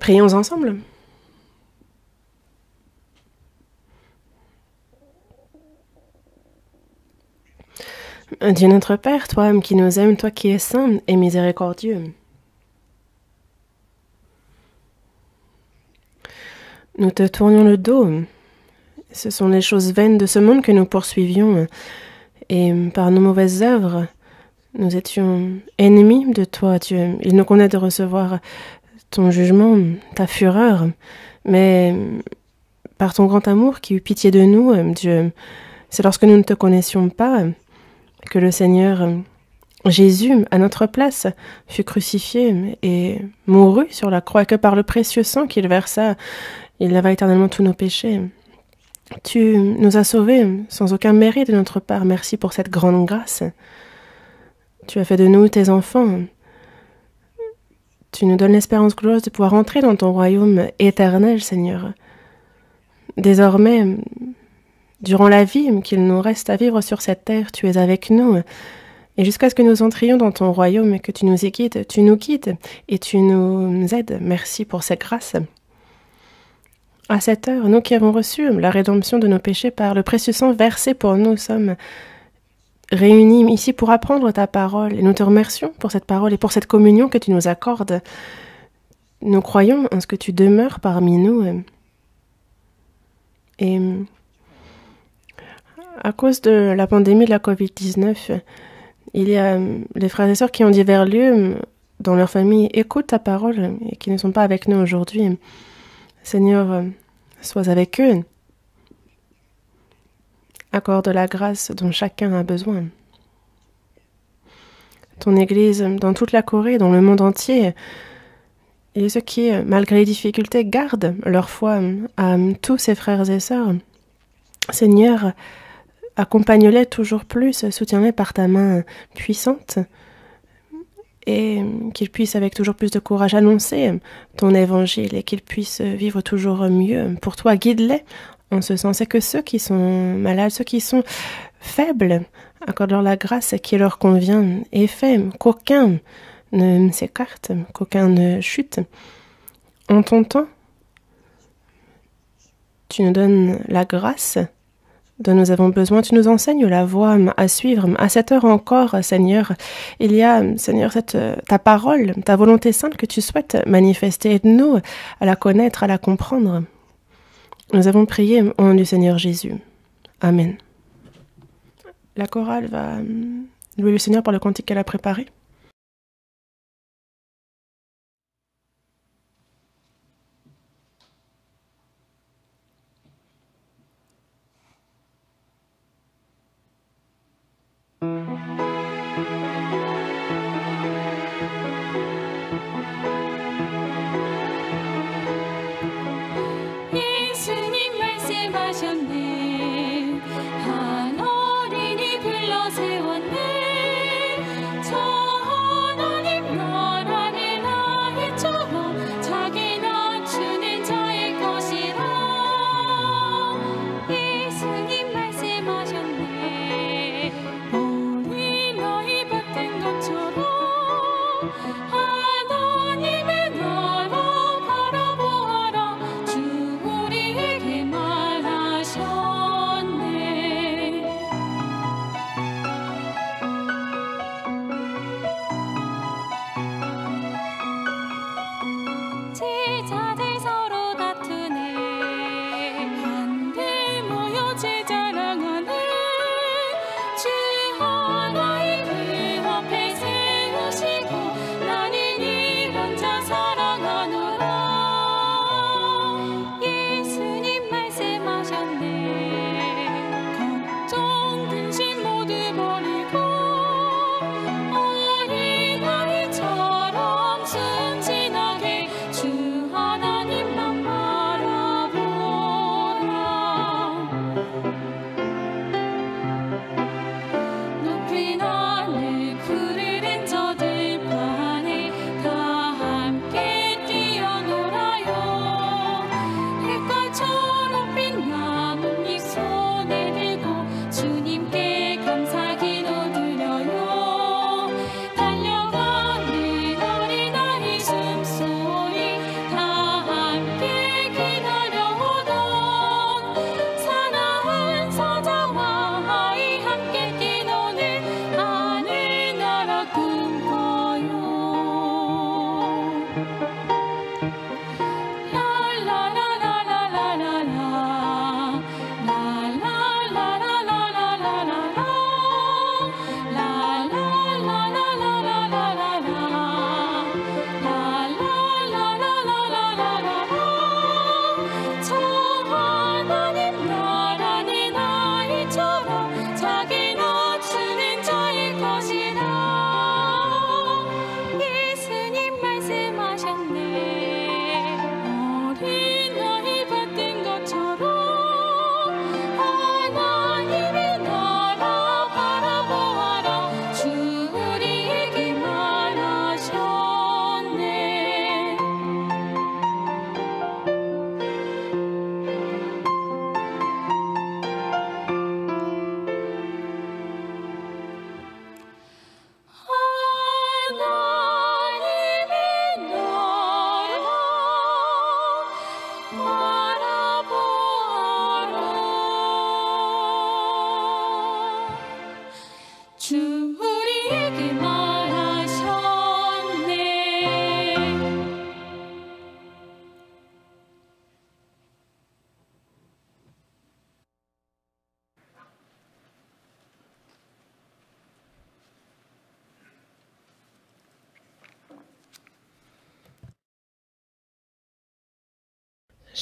Prions ensemble. Dieu notre Père, toi qui nous aimes, toi qui es saint et miséricordieux. Nous te tournions le dos. Ce sont les choses vaines de ce monde que nous poursuivions, et par nos mauvaises œuvres, nous étions ennemis de toi, Dieu. Il nous connaît de recevoir ton jugement, ta fureur, mais par ton grand amour qui eut pitié de nous, euh, Dieu, c'est lorsque nous ne te connaissions pas que le Seigneur euh, Jésus, à notre place, fut crucifié et mourut sur la croix, que par le précieux sang qu'il versa, il lava éternellement tous nos péchés. Tu nous as sauvés sans aucun mérite de notre part. Merci pour cette grande grâce. Tu as fait de nous tes enfants. Tu nous donnes l'espérance glorieuse de pouvoir entrer dans ton royaume éternel, Seigneur. Désormais, durant la vie qu'il nous reste à vivre sur cette terre, tu es avec nous. Et jusqu'à ce que nous entrions dans ton royaume, et que tu nous y guides, tu nous quittes et tu nous aides. Merci pour cette grâce. À cette heure, nous qui avons reçu la rédemption de nos péchés par le précieux sang versé pour nous sommes réunis ici pour apprendre ta parole et nous te remercions pour cette parole et pour cette communion que tu nous accordes. Nous croyons en ce que tu demeures parmi nous. Et à cause de la pandémie de la Covid-19, il y a euh, les frères et sœurs qui ont divers lieux dans leur famille écoutent ta parole et qui ne sont pas avec nous aujourd'hui. Seigneur, euh, sois avec eux accorde la grâce dont chacun a besoin. Ton Église, dans toute la Corée, dans le monde entier, et ceux qui, malgré les difficultés, gardent leur foi à tous ses frères et sœurs. Seigneur, accompagne-les toujours plus, soutiens-les par ta main puissante, et qu'ils puissent avec toujours plus de courage annoncer ton évangile, et qu'ils puissent vivre toujours mieux. Pour toi, guide-les ce sens. C'est que ceux qui sont malades, ceux qui sont faibles, accorde-leur la grâce qui leur convient et fait qu'aucun ne s'écarte, qu'aucun ne chute. En ton temps, tu nous donnes la grâce dont nous avons besoin. Tu nous enseignes la voie à suivre. À cette heure encore, Seigneur, il y a, Seigneur, cette, ta parole, ta volonté sainte que tu souhaites manifester. Aide-nous à la connaître, à la comprendre. Nous avons prié au nom du Seigneur Jésus. Amen. La chorale va euh, louer le Seigneur par le cantique qu'elle a préparé.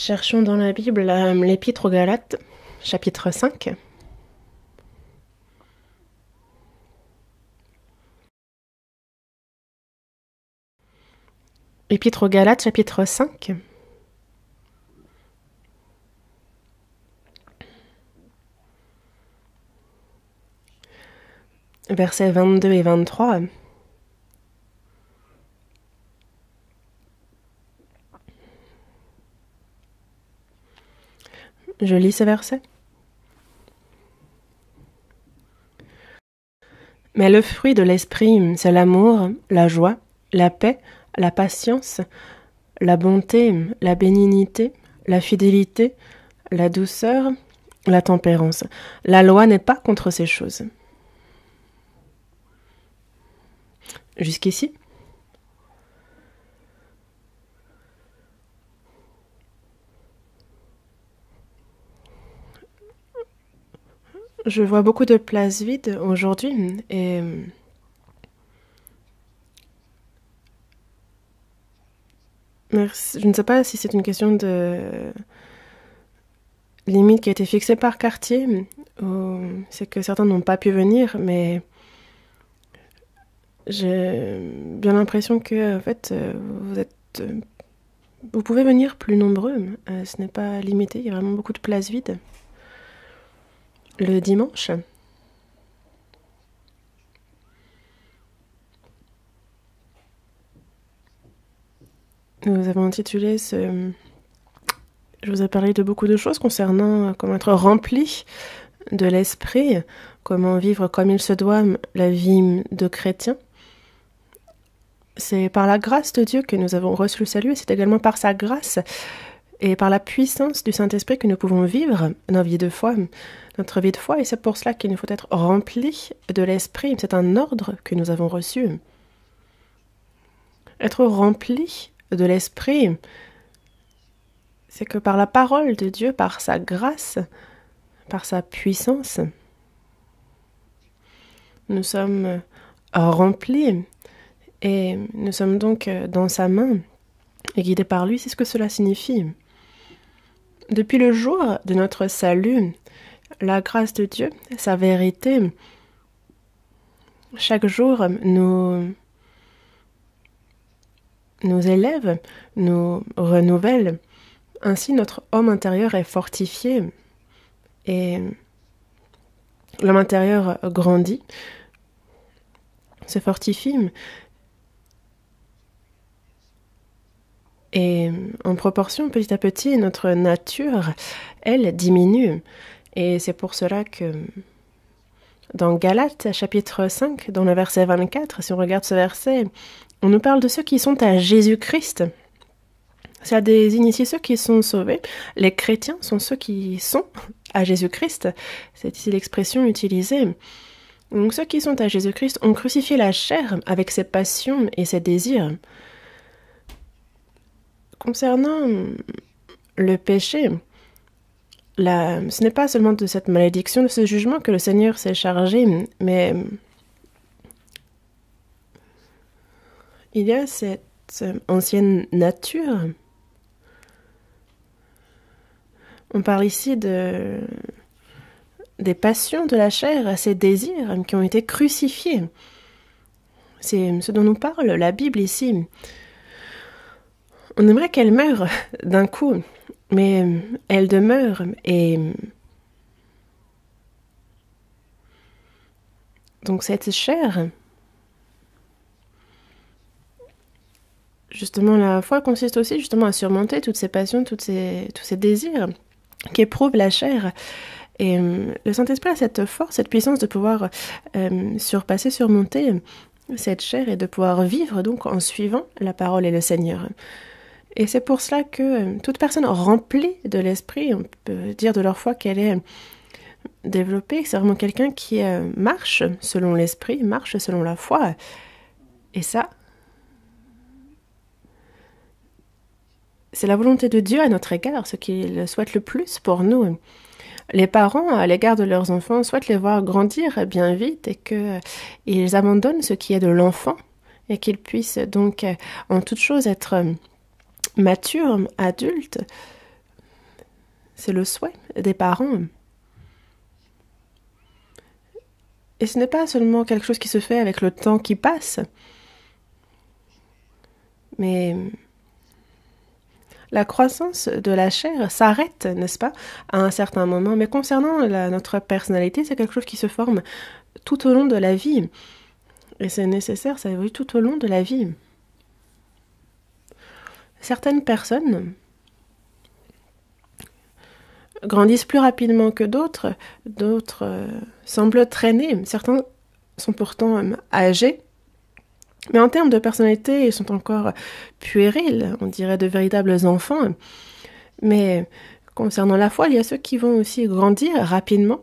Cherchons dans la Bible euh, l'épître aux Galates, chapitre 5. Épître aux Galates, chapitre 5. Versets 22 et 23. Je lis ce verset. Mais le fruit de l'esprit, c'est l'amour, la joie, la paix, la patience, la bonté, la bénignité, la fidélité, la douceur, la tempérance. La loi n'est pas contre ces choses. Jusqu'ici, Je vois beaucoup de places vides aujourd'hui et euh, Merci. Je ne sais pas si c'est une question de limite qui a été fixée par quartier ou c'est que certains n'ont pas pu venir, mais j'ai bien l'impression que en fait euh, vous êtes euh, vous pouvez venir plus nombreux. ce n'est pas limité. Il y a vraiment beaucoup de places vides le dimanche. Nous avons intitulé ce... Je vous ai parlé de beaucoup de choses concernant comment être rempli de l'esprit, comment vivre comme il se doit la vie de chrétien. C'est par la grâce de Dieu que nous avons reçu le salut et c'est également par sa grâce et par la puissance du Saint-Esprit que nous pouvons vivre nos vies de foi notre vie de foi, et c'est pour cela qu'il nous faut être remplis de l'Esprit. C'est un ordre que nous avons reçu. Être rempli de l'Esprit, c'est que par la parole de Dieu, par sa grâce, par sa puissance, nous sommes remplis et nous sommes donc dans sa main et guidés par lui, c'est ce que cela signifie. Depuis le jour de notre salut, la grâce de Dieu, sa vérité, chaque jour nous, nous élève, nous renouvelle. Ainsi notre homme intérieur est fortifié et l'homme intérieur grandit, se fortifie et en proportion petit à petit notre nature, elle diminue et c'est pour cela que dans Galates chapitre 5, dans le verset 24, si on regarde ce verset, on nous parle de ceux qui sont à Jésus-Christ. Ça désigne ici ceux qui sont sauvés. Les chrétiens sont ceux qui sont à Jésus-Christ. C'est ici l'expression utilisée. Donc ceux qui sont à Jésus-Christ ont crucifié la chair avec ses passions et ses désirs. Concernant le péché, ce n'est pas seulement de cette malédiction, de ce jugement que le Seigneur s'est chargé, mais il y a cette ancienne nature. On parle ici de, des passions de la chair, ces désirs qui ont été crucifiés. C'est ce dont nous parle la Bible ici. On aimerait qu'elle meure d'un coup, mais euh, elle demeure et... Euh, donc cette chair, justement la foi consiste aussi justement à surmonter toutes ces passions, toutes ces, tous ces désirs qu'éprouve la chair. Et euh, le Saint-Esprit a cette force, cette puissance de pouvoir surpasser, surmonter cette chair et de pouvoir vivre donc en suivant la parole et le Seigneur. Et c'est pour cela que euh, toute personne remplie de l'esprit, on peut dire de leur foi qu'elle est euh, développée, c'est vraiment quelqu'un qui euh, marche selon l'esprit, marche selon la foi. Et ça, c'est la volonté de Dieu à notre égard, ce qu'il souhaite le plus pour nous. Les parents, à l'égard de leurs enfants, souhaitent les voir grandir bien vite et qu'ils abandonnent ce qui est de l'enfant et qu'ils puissent donc en toute chose être mature, adulte, c'est le souhait des parents. Et ce n'est pas seulement quelque chose qui se fait avec le temps qui passe, mais la croissance de la chair s'arrête, n'est-ce pas, à un certain moment. Mais concernant notre personnalité, c'est quelque chose qui se forme tout au long de la vie. Et c'est nécessaire, ça évolue tout au long de la vie certaines personnes grandissent plus rapidement que d'autres, d'autres euh, semblent traîner, certains sont pourtant euh, âgés, mais en termes de personnalité, ils sont encore puérils, on dirait de véritables enfants. Mais concernant la foi, il y a ceux qui vont aussi grandir rapidement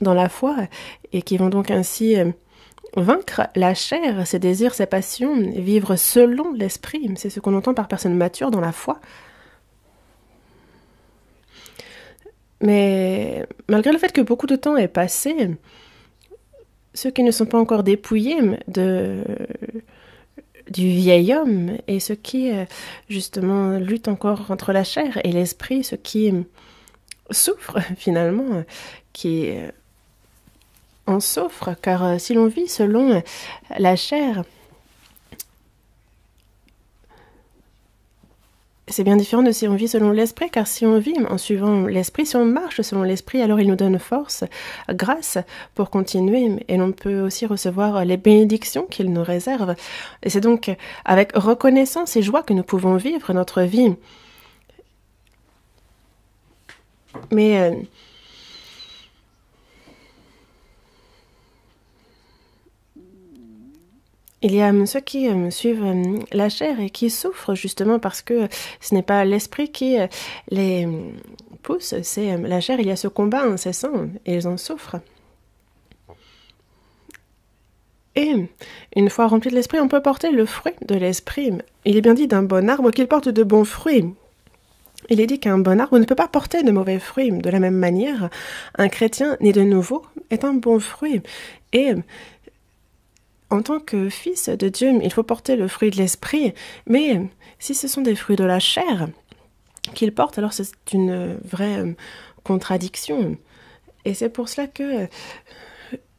dans la foi et qui vont donc ainsi euh, Vaincre la chair, ses désirs, ses passions, vivre selon l'esprit, c'est ce qu'on entend par personne mature dans la foi. Mais malgré le fait que beaucoup de temps est passé, ceux qui ne sont pas encore dépouillés de, du vieil homme et ceux qui euh, justement luttent encore entre la chair et l'esprit, ceux qui souffrent finalement, qui euh, on souffre car euh, si l'on vit selon euh, la chair, c'est bien différent de si on vit selon l'esprit, car si on vit en suivant l'esprit, si on marche selon l'esprit, alors il nous donne force, grâce pour continuer, et l'on peut aussi recevoir les bénédictions qu'il nous réserve. Et c'est donc avec reconnaissance et joie que nous pouvons vivre notre vie. Mais euh, Il y a ceux qui euh, suivent euh, la chair et qui souffrent justement parce que ce n'est pas l'esprit qui euh, les pousse, c'est la chair. Il y a ce combat incessant et ils en souffrent. Et une fois rempli de l'esprit, on peut porter le fruit de l'esprit. Il est bien dit d'un bon arbre qu'il porte de bons fruits. Il est dit qu'un bon arbre ne peut pas porter de mauvais fruits. De la même manière, un chrétien né de nouveau est un bon fruit. Et en tant que fils de Dieu, il faut porter le fruit de l'esprit, mais si ce sont des fruits de la chair qu'il porte, alors c'est une vraie euh, contradiction. Et c'est pour cela que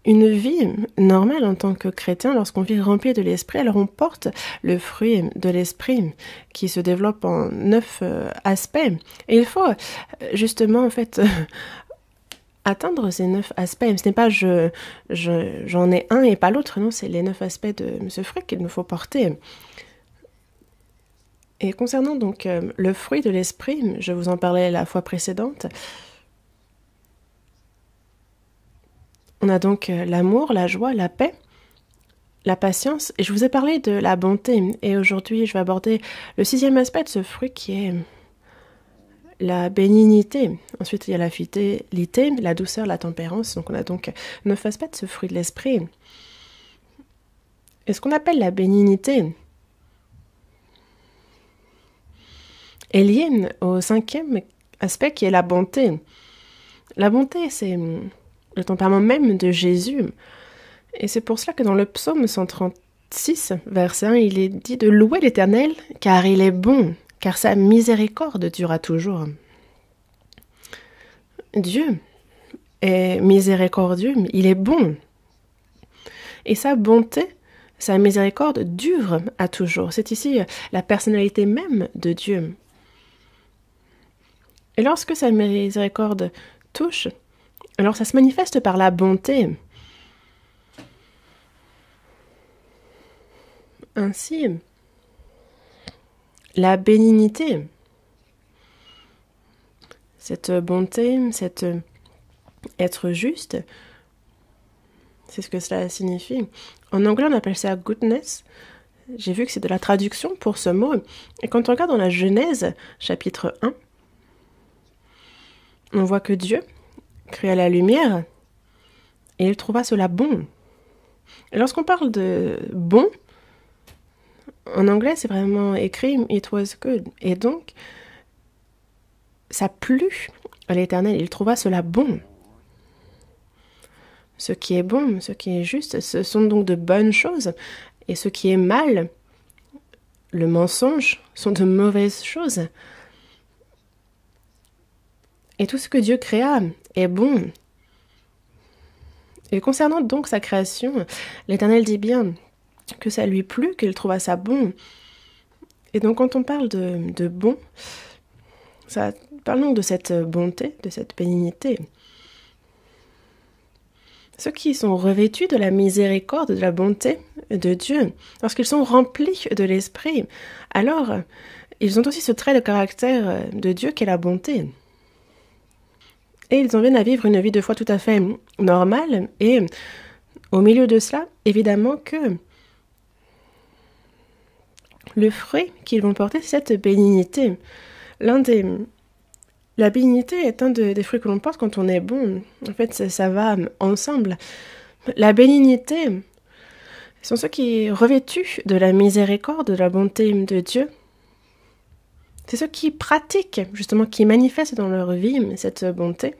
une vie normale en tant que chrétien, lorsqu'on vit rempli de l'esprit, alors on porte le fruit de l'esprit qui se développe en neuf euh, aspects. Et il faut euh, justement en fait atteindre ces neuf aspects. Ce n'est pas je, j'en ai un et pas l'autre, non, c'est les neuf aspects de ce fruit qu'il nous faut porter. Et concernant donc euh, le fruit de l'esprit, je vous en parlais la fois précédente, on a donc euh, l'amour, la joie, la paix, la patience, et je vous ai parlé de la bonté, et aujourd'hui je vais aborder le sixième aspect de ce fruit qui est la bénignité. Ensuite, il y a la fidélité, la douceur, la tempérance. Donc, on a donc ne fasse pas de ce fruit de l'esprit. Et ce qu'on appelle la bénignité est lié au cinquième aspect qui est la bonté. La bonté, c'est le tempérament même de Jésus. Et c'est pour cela que dans le psaume 136, verset 1, il est dit de louer l'Éternel, car il est bon, car sa miséricorde dure à toujours. Dieu est miséricordieux, il est bon. Et sa bonté, sa miséricorde dure à toujours. C'est ici euh, la personnalité même de Dieu. Et lorsque sa miséricorde touche, alors ça se manifeste par la bonté. Ainsi, la bénignité, cette bonté, cet euh, être juste, c'est ce que cela signifie. En anglais, on appelle ça goodness. J'ai vu que c'est de la traduction pour ce mot. Et quand on regarde dans la Genèse, chapitre 1, on voit que Dieu créa la lumière et il trouva cela bon. Et lorsqu'on parle de bon, en anglais, c'est vraiment écrit It was good. Et donc, ça plut à l'Éternel. Il trouva cela bon. Ce qui est bon, ce qui est juste, ce sont donc de bonnes choses. Et ce qui est mal, le mensonge, sont de mauvaises choses. Et tout ce que Dieu créa est bon. Et concernant donc sa création, l'Éternel dit bien que ça lui plut, qu'elle trouva ça bon. Et donc quand on parle de, de bon, ça, parlons de cette bonté, de cette bénignité. Ceux qui sont revêtus de la miséricorde, de la bonté de Dieu, lorsqu'ils sont remplis de l'Esprit, alors ils ont aussi ce trait de caractère de Dieu qui est la bonté. Et ils en viennent à vivre une vie de foi tout à fait normale. Et au milieu de cela, évidemment que le fruit qu'ils vont porter, c'est cette bénignité. L'un des... La bénignité est un des fruits que l'on porte quand on est bon. En fait, ça, ça va ensemble. La bénignité sont ceux qui, revêtus de la miséricorde, de la bonté de Dieu, c'est ceux qui pratiquent, justement, qui manifestent dans leur vie cette bonté,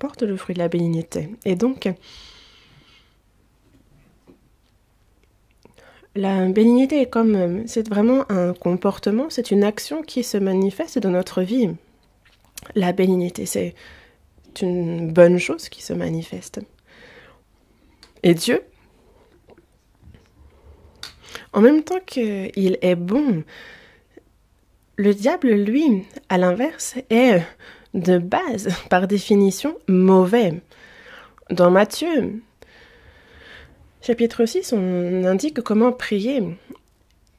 portent le fruit de la bénignité. Et donc, La bénignité comme, euh, c'est vraiment un comportement, c'est une action qui se manifeste dans notre vie. La bénignité, c'est une bonne chose qui se manifeste. Et Dieu, en même temps qu'il est bon, le diable, lui, à l'inverse, est de base, par définition, mauvais. Dans Matthieu, chapitre 6, on indique comment prier.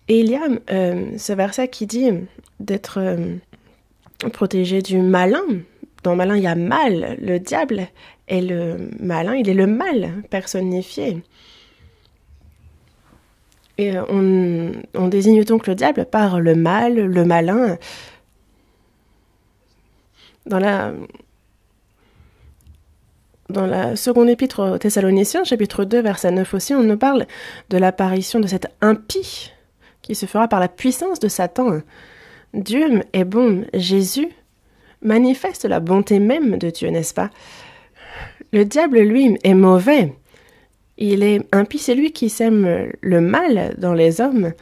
Et il y a euh, ce verset qui dit d'être euh, protégé du malin. Dans malin, il y a mal. Le diable est le malin, il est le mal personnifié. Et euh, on, on désigne donc le diable par le mal, le malin. Dans la dans la seconde épître aux Thessaloniciens, chapitre 2, verset 9 aussi, on nous parle de l'apparition de cet impie qui se fera par la puissance de Satan. Dieu est bon, Jésus manifeste la bonté même de Dieu, n'est-ce pas Le diable, lui, est mauvais. Il est impie, c'est lui qui sème le mal dans les hommes.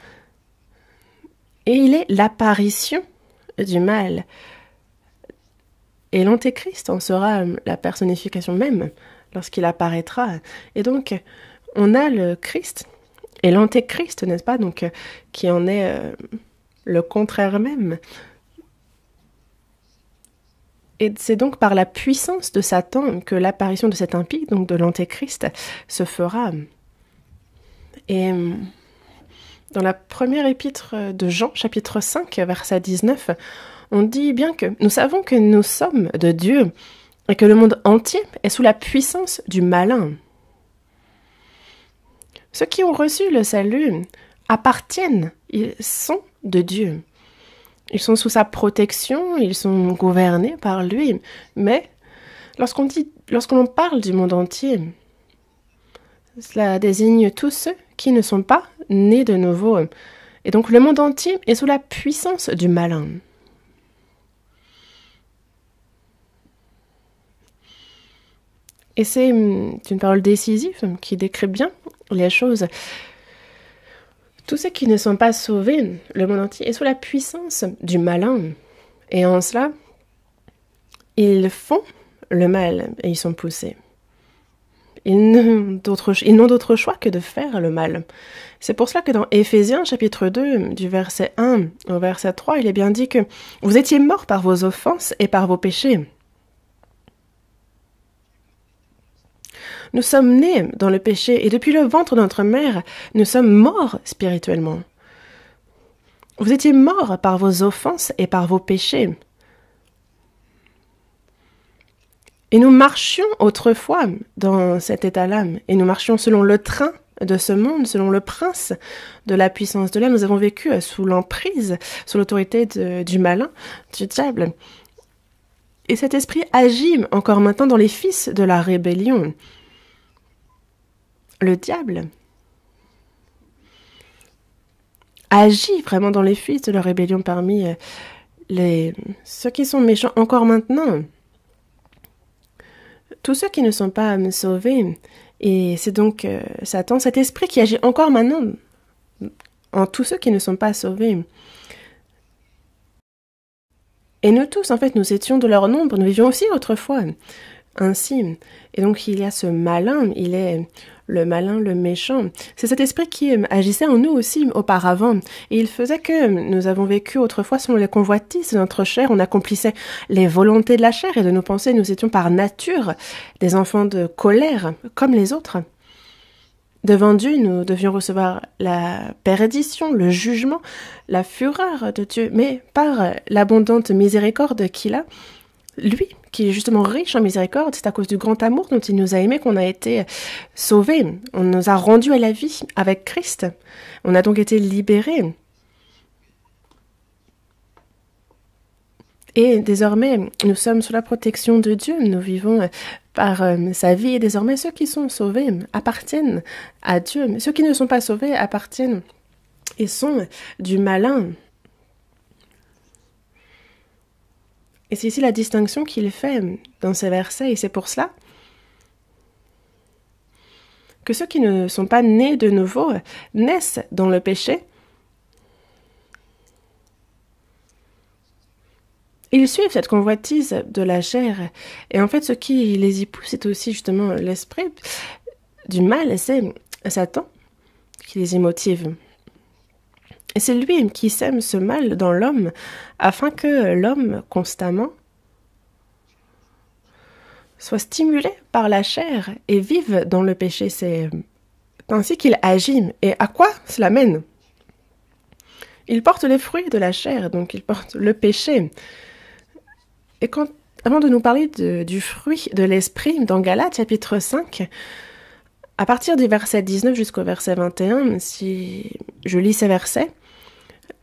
Et il est l'apparition du mal. Et l'antéchrist en sera euh, la personnification même lorsqu'il apparaîtra. Et donc, on a le Christ et l'antéchrist, n'est-ce pas Donc, euh, qui en est euh, le contraire même. Et c'est donc par la puissance de Satan que l'apparition de cet impie, donc de l'antéchrist, se fera. Et dans la première épître de Jean, chapitre 5, verset 19, on dit bien que nous savons que nous sommes de Dieu et que le monde entier est sous la puissance du malin. Ceux qui ont reçu le salut appartiennent, ils sont de Dieu. Ils sont sous sa protection, ils sont gouvernés par lui. Mais lorsqu'on dit, lorsque parle du monde entier, cela désigne tous ceux qui ne sont pas nés de nouveau. Et donc le monde entier est sous la puissance du malin. Et c'est hum, une parole décisive qui décrit bien les choses. Tous ceux qui ne sont pas sauvés, le monde entier, est sous la puissance du malin. Et en cela, ils font le mal et ils sont poussés. Ils n'ont d'autre choix que de faire le mal. C'est pour cela que dans Éphésiens chapitre 2, du verset 1 au verset 3, il est bien dit que vous étiez morts par vos offenses et par vos péchés. Nous sommes nés dans le péché et depuis le ventre de notre mère, nous sommes morts spirituellement. Vous étiez morts par vos offenses et par vos péchés. Et nous marchions autrefois dans cet état là et nous marchions selon le train de ce monde, selon le prince de la puissance de l'âme. Nous avons vécu euh, sous l'emprise, sous l'autorité du malin, du diable. Et cet esprit agit encore maintenant dans les fils de la rébellion le diable agit vraiment dans les fuites de la rébellion parmi euh, les ceux qui sont méchants encore maintenant. Tous ceux qui ne sont pas euh, sauvés. Et c'est donc euh, Satan, cet esprit qui agit encore maintenant en tous ceux qui ne sont pas sauvés. Et nous tous, en fait, nous étions de leur nombre, nous vivions aussi autrefois ainsi. Et donc il y a ce malin, il est le malin, le méchant. C'est cet esprit qui agissait en nous aussi auparavant. Et il faisait que nous avons vécu autrefois selon les convoitises de notre chair, on accomplissait les volontés de la chair et de nos pensées, nous étions par nature des enfants de colère, comme les autres. Devant Dieu, nous devions recevoir la perdition, le jugement, la fureur de Dieu, mais par l'abondante miséricorde qu'il a, lui qui est justement riche en miséricorde, c'est à cause du grand amour dont il nous a aimés qu'on a été sauvés. On nous a rendus à la vie avec Christ. On a donc été libérés. Et désormais, nous sommes sous la protection de Dieu. Nous vivons euh, par euh, sa vie. Et désormais, ceux qui sont sauvés appartiennent à Dieu. Mais ceux qui ne sont pas sauvés appartiennent et sont du malin. Et c'est ici la distinction qu'il fait euh, dans ces versets, et c'est pour cela que ceux qui ne sont pas nés de nouveau euh, naissent dans le péché. Ils suivent cette convoitise de la chair, et en fait ce qui les y pousse, c'est aussi justement l'esprit du mal, c'est Satan qui les y motive. Et c'est lui qui sème ce mal dans l'homme, afin que l'homme, constamment, soit stimulé par la chair et vive dans le péché. C'est ainsi qu'il agit. Et à quoi cela mène Il porte les fruits de la chair, donc il porte le péché. Et avant de nous parler du fruit de l'esprit, dans Galates chapitre 5, à partir du verset 19 jusqu'au verset 21, si je lis ces versets,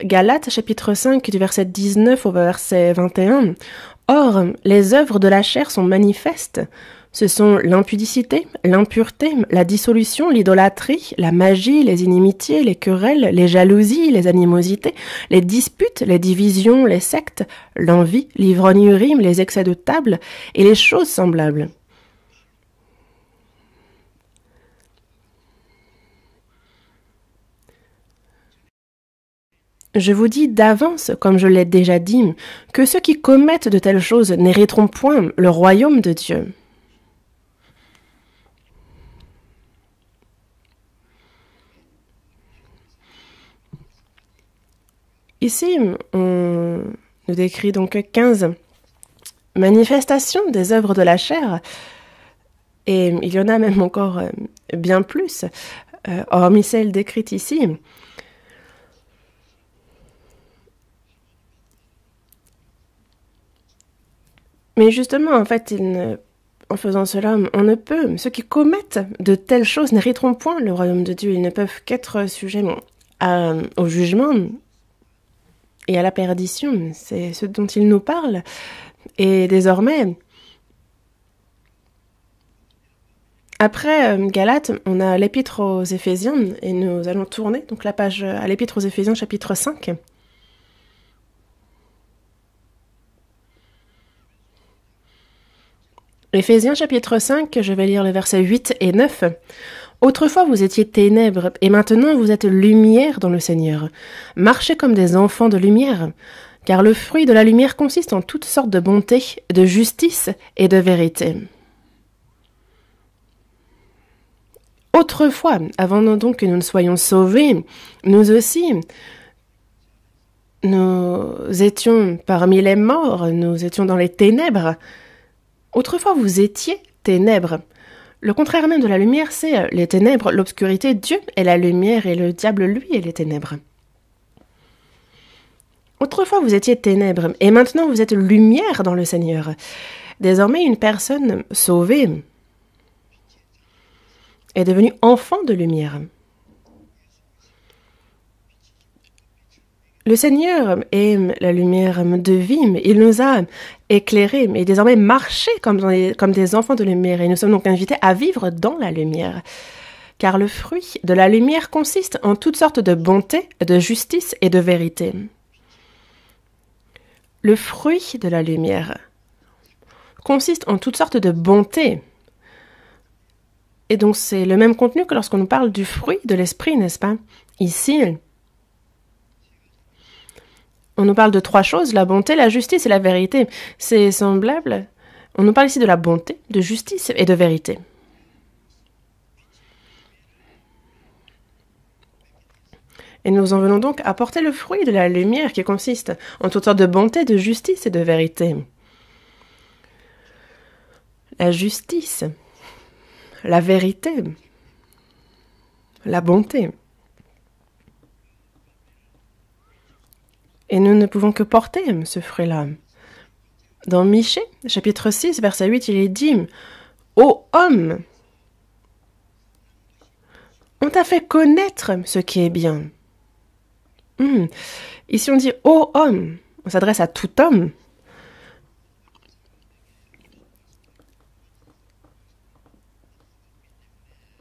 Galates chapitre 5 du verset 19 au verset 21. Or, les œuvres de la chair sont manifestes. Ce sont l'impudicité, l'impureté, la dissolution, l'idolâtrie, la magie, les inimitiés, les querelles, les jalousies, les animosités, les disputes, les divisions, les sectes, l'envie, l'ivrognerie, les excès de table et les choses semblables. Je vous dis d'avance, comme je l'ai déjà dit, que ceux qui commettent de telles choses n'hériteront point le royaume de Dieu. Ici, on nous décrit donc 15 manifestations des œuvres de la chair, et il y en a même encore euh, bien plus, euh, hormis celles décrites ici. Mais justement, en fait, en faisant cela, on ne peut. Ceux qui commettent de telles choses n'hériteront point le royaume de Dieu. Ils ne peuvent qu'être sujets au jugement et à la perdition. C'est ce dont il nous parle. Et désormais, Après euh, Galate, on a l'épître aux Éphésiens et nous allons tourner donc la page euh, à l'épître aux Éphésiens chapitre 5. Éphésiens chapitre 5, je vais lire les versets 8 et 9. Autrefois vous étiez ténèbres, et maintenant vous êtes lumière dans le Seigneur. Marchez comme des enfants de lumière, car le fruit de la lumière consiste en toutes sortes de bonté, de justice et de vérité. Autrefois, avant donc que nous ne soyons sauvés, nous aussi, nous étions parmi les morts, nous étions dans les ténèbres, Autrefois vous étiez ténèbres. Le contraire même de la lumière, c'est euh, les ténèbres, l'obscurité, Dieu est la lumière et le diable, lui, est les ténèbres. Autrefois vous étiez ténèbres, et maintenant vous êtes lumière dans le Seigneur. Désormais une personne sauvée est devenue enfant de lumière. Le Seigneur est la lumière de vie, il nous a éclairés, mais désormais marcher comme, des enfants de lumière. Et nous sommes donc invités à vivre dans la lumière. Car le fruit de la lumière consiste en toutes sortes de bonté, de justice et de vérité. Le fruit de la lumière consiste en toutes sortes de bonté. Et donc c'est le même contenu que lorsqu'on nous parle du fruit de l'esprit, n'est-ce pas Ici, on nous parle de trois choses, la bonté, la justice et la vérité. C'est semblable. On nous parle ici de la bonté, de justice et de vérité. Et nous en venons donc à porter le fruit de la lumière qui consiste en toutes sortes de bonté, de justice et de vérité. La justice, la vérité, la bonté. et nous ne pouvons que porter ce fruit-là. Dans Michée, chapitre 6, verset 8, il est dit Ô homme On t'a fait connaître ce qui est bien. Hmm. Ici, on dit Ô homme on s'adresse à tout homme.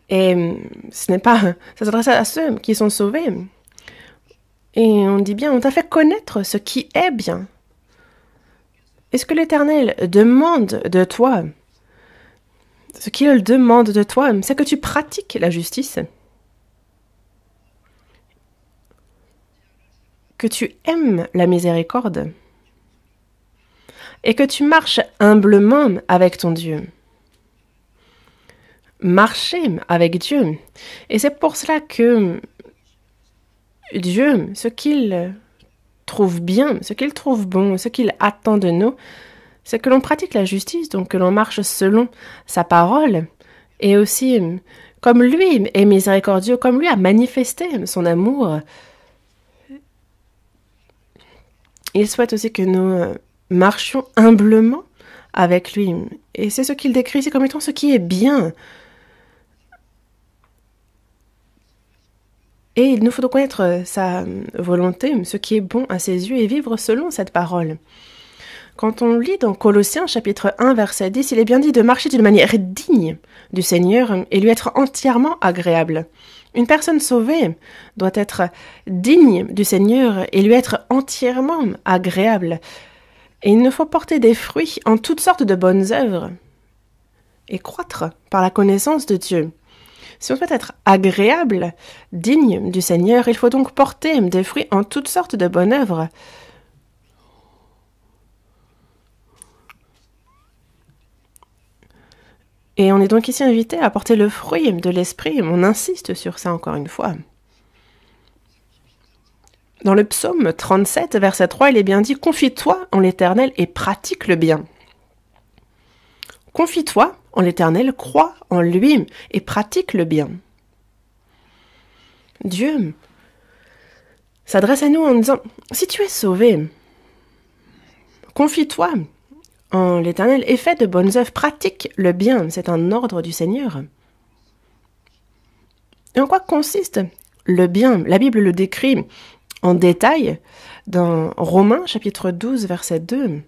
Et hmm, ce n'est pas. Ça s'adresse à ceux qui sont sauvés. Et on dit bien, on t'a fait connaître ce qui est bien. Et ce que l'Éternel demande de toi, ce qu'il demande de toi, c'est que tu pratiques la justice, que tu aimes la miséricorde, et que tu marches humblement avec ton Dieu. Marcher avec Dieu. Et c'est pour cela que Dieu, ce qu'il euh, trouve bien, ce qu'il trouve bon, ce qu'il attend de nous, c'est que l'on pratique la justice, donc que l'on marche selon sa parole, et aussi euh, comme lui est miséricordieux, comme lui a manifesté son amour. Il souhaite aussi que nous euh, marchions humblement avec lui. Et c'est ce qu'il décrit c'est comme étant ce qui est bien, Et il nous faut connaître euh, sa euh, volonté, euh, ce qui est bon à ses yeux, et vivre selon cette parole. Quand on lit dans Colossiens chapitre 1 verset 10, il est bien dit de marcher d'une manière digne du Seigneur et lui être entièrement agréable. Une personne sauvée doit être digne du Seigneur et lui être entièrement agréable. Et il nous faut porter des fruits en toutes sortes de bonnes œuvres et croître par la connaissance de Dieu. Si on souhaite être agréable, digne du Seigneur, il faut donc porter des fruits en toutes sortes de bonnes œuvres. Et on est donc ici invité à porter le fruit de l'esprit, on insiste sur ça encore une fois. Dans le psaume 37, verset 3, il est bien dit Confie-toi en l'éternel et pratique le bien. Confie-toi en l'Éternel croit en lui et pratique le bien. Dieu s'adresse à nous en disant, si tu es sauvé, confie-toi en l'Éternel et fais de bonnes œuvres, pratique le bien, c'est un ordre du Seigneur. Et en quoi consiste le bien La Bible le décrit en détail dans Romains chapitre 12 verset 2.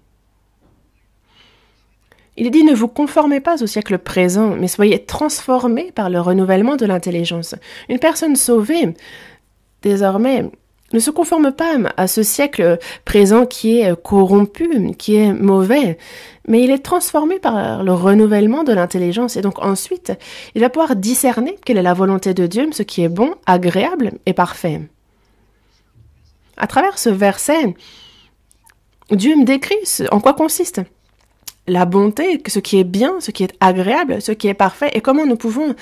Il dit ne vous conformez pas au siècle présent, mais soyez transformés par le renouvellement de l'intelligence. Une personne sauvée, désormais, ne se conforme pas à ce siècle présent qui est corrompu, qui est mauvais, mais il est transformé par le renouvellement de l'intelligence et donc ensuite il va pouvoir discerner quelle est la volonté de Dieu, ce qui est bon, agréable et parfait. À travers ce verset, Dieu me décrit en quoi consiste la bonté, ce qui est bien, ce qui est agréable, ce qui est parfait, et comment nous pouvons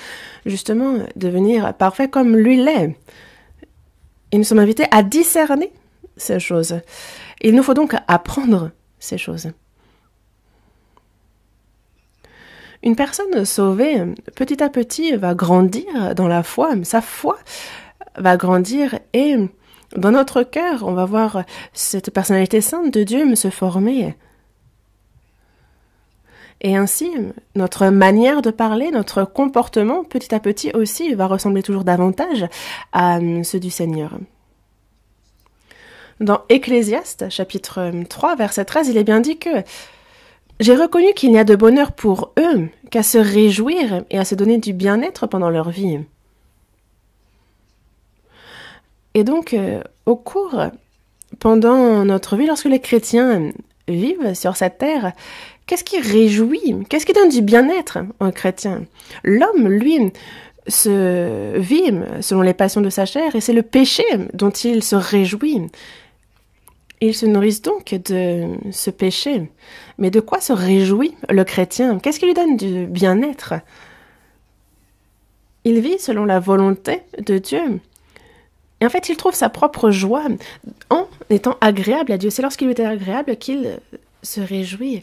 justement devenir parfaits comme lui l'est. Et nous sommes invités à discerner ces choses. Il nous faut donc apprendre ces choses. Une personne sauvée, petit à petit, va grandir dans la foi, sa foi va grandir et dans notre cœur, on va voir cette personnalité sainte de Dieu se former et ainsi, notre manière de parler, notre comportement, petit à petit aussi, va ressembler toujours davantage à euh, ceux du Seigneur. Dans Ecclésiaste, chapitre 3, euh, verset 13, il est bien dit que j'ai reconnu qu'il n'y a de bonheur pour eux qu'à se réjouir et à se donner du bien-être pendant leur vie. Et donc, euh, au cours, pendant notre vie, lorsque les chrétiens vivent sur cette terre, Qu'est-ce qui réjouit Qu'est-ce qui donne du bien-être au chrétien L'homme, lui, se vit selon les passions de sa chair et c'est le péché dont il se réjouit. Il se nourrit donc de ce péché. Mais de quoi se réjouit le chrétien Qu'est-ce qui lui donne du bien-être Il vit selon la volonté de Dieu. Et en fait, il trouve sa propre joie en étant agréable à Dieu. C'est lorsqu'il lui est agréable qu'il se réjouit.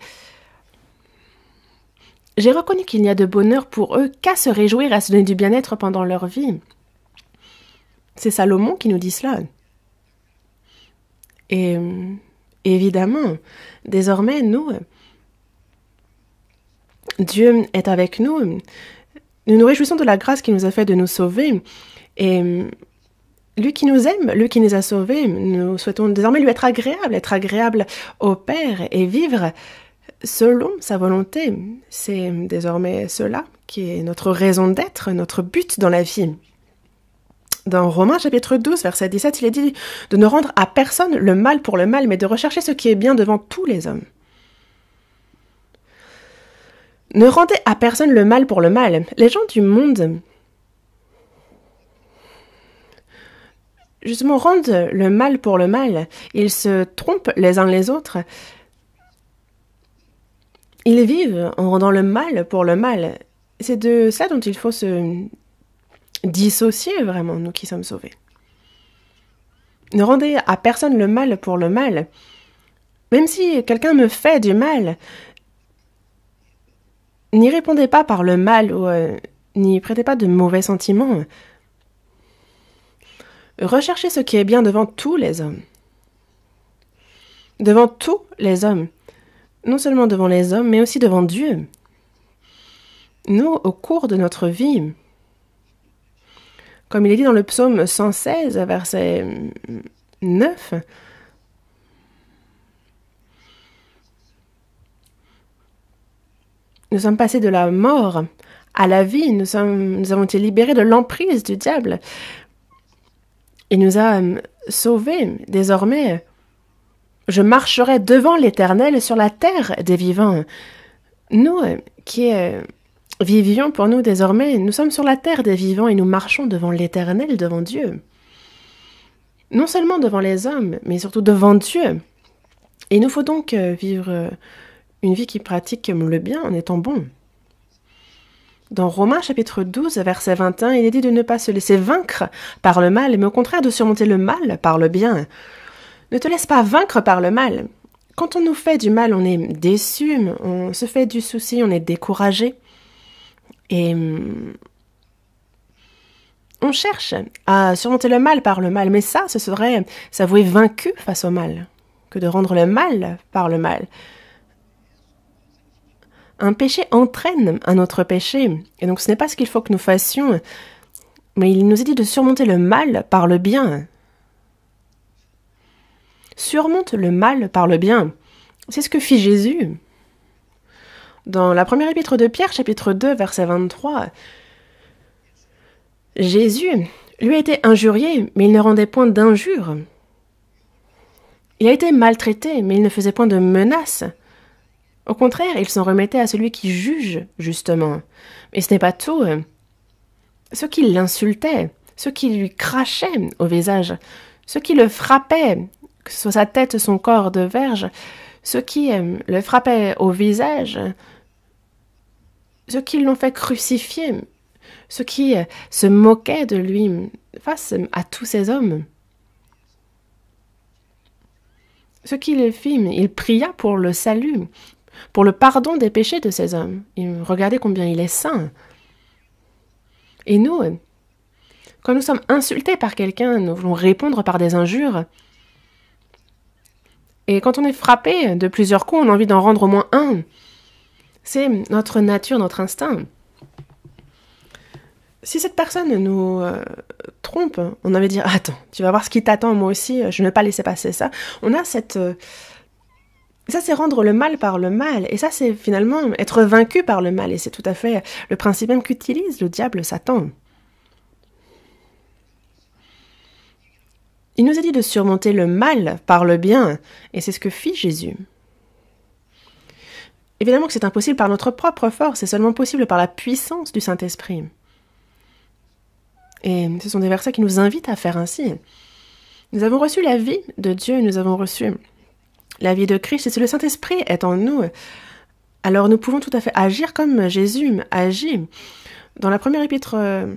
J'ai reconnu qu'il n'y a de bonheur pour eux qu'à se réjouir à se donner du bien-être pendant leur vie. C'est Salomon qui nous dit cela. Et évidemment, désormais, nous, Dieu est avec nous. Nous nous réjouissons de la grâce qu'il nous a fait de nous sauver. Et lui qui nous aime, lui qui nous a sauvés, nous souhaitons désormais lui être agréable, être agréable au Père et vivre selon sa volonté. C'est désormais cela qui est notre raison d'être, notre but dans la vie. Dans Romains chapitre 12, verset 17, il est dit de ne rendre à personne le mal pour le mal, mais de rechercher ce qui est bien devant tous les hommes. Ne rendez à personne le mal pour le mal. Les gens du monde, justement, rendent le mal pour le mal. Ils se trompent les uns les autres ils vivent en rendant le mal pour le mal. C'est de ça dont il faut se dissocier vraiment, nous qui sommes sauvés. Ne rendez à personne le mal pour le mal. Même si quelqu'un me fait du mal, n'y répondez pas par le mal ou euh, n'y prêtez pas de mauvais sentiments. Recherchez ce qui est bien devant tous les hommes. Devant tous les hommes non seulement devant les hommes, mais aussi devant Dieu. Nous, au cours de notre vie, comme il est dit dans le psaume 116, verset 9, nous sommes passés de la mort à la vie, nous, sommes, nous avons été libérés de l'emprise du diable. et nous avons sauvés. Désormais, je marcherai devant l'Éternel sur la terre des vivants. Nous, euh, qui euh, vivions pour nous désormais, nous sommes sur la terre des vivants et nous marchons devant l'Éternel, devant Dieu. Non seulement devant les hommes, mais surtout devant Dieu. Et il nous faut donc euh, vivre une vie qui pratique le bien en étant bon. Dans Romains chapitre 12, verset 21, il est dit de ne pas se laisser vaincre par le mal, mais au contraire de surmonter le mal par le bien. Ne te laisse pas vaincre par le mal. Quand on nous fait du mal, on est déçu, on se fait du souci, on est découragé. Et hum, on cherche à surmonter le mal par le mal, mais ça, ce serait s'avouer vaincu face au mal, que de rendre le mal par le mal. Un péché entraîne un autre péché, et donc ce n'est pas ce qu'il faut que nous fassions, mais il nous est dit de surmonter le mal par le bien, surmonte le mal par le bien. C'est ce que fit Jésus. Dans la première épître de Pierre, chapitre 2, verset 23, Jésus lui a été injurié, mais il ne rendait point d'injures. Il a été maltraité, mais il ne faisait point de menaces. Au contraire, il s'en remettait à celui qui juge, justement. Mais ce n'est pas tout. Ceux qui l'insultaient, ceux qui lui crachaient au visage, ceux qui le frappaient, que sa tête, son corps de verge, ceux qui euh, le frappaient au visage, ceux qui l'ont fait crucifier, ceux qui euh, se moquaient de lui face à tous ces hommes. Ce qui le fit, il pria pour le salut, pour le pardon des péchés de ces hommes. regardez combien il est saint. Et nous, euh, quand nous sommes insultés par quelqu'un, nous voulons répondre par des injures, et quand on est frappé de plusieurs coups, on a envie d'en rendre au moins un. C'est notre nature, notre instinct. Si cette personne nous euh, trompe, on avait dit, attends, tu vas voir ce qui t'attend moi aussi, je ne vais pas laisser passer ça. On a cette euh, ça, c'est rendre le mal par le mal. Et ça, c'est finalement être vaincu par le mal. Et c'est tout à fait le principe même qu'utilise le diable Satan. Il nous a dit de surmonter le mal par le bien, et c'est ce que fit Jésus. Évidemment que c'est impossible par notre propre force, c'est seulement possible par la puissance du Saint-Esprit. Et ce sont des versets qui nous invitent à faire ainsi. Nous avons reçu la vie de Dieu, nous avons reçu la vie de Christ, et si le Saint-Esprit est en nous, alors nous pouvons tout à fait agir comme Jésus agit. Dans la première épître euh,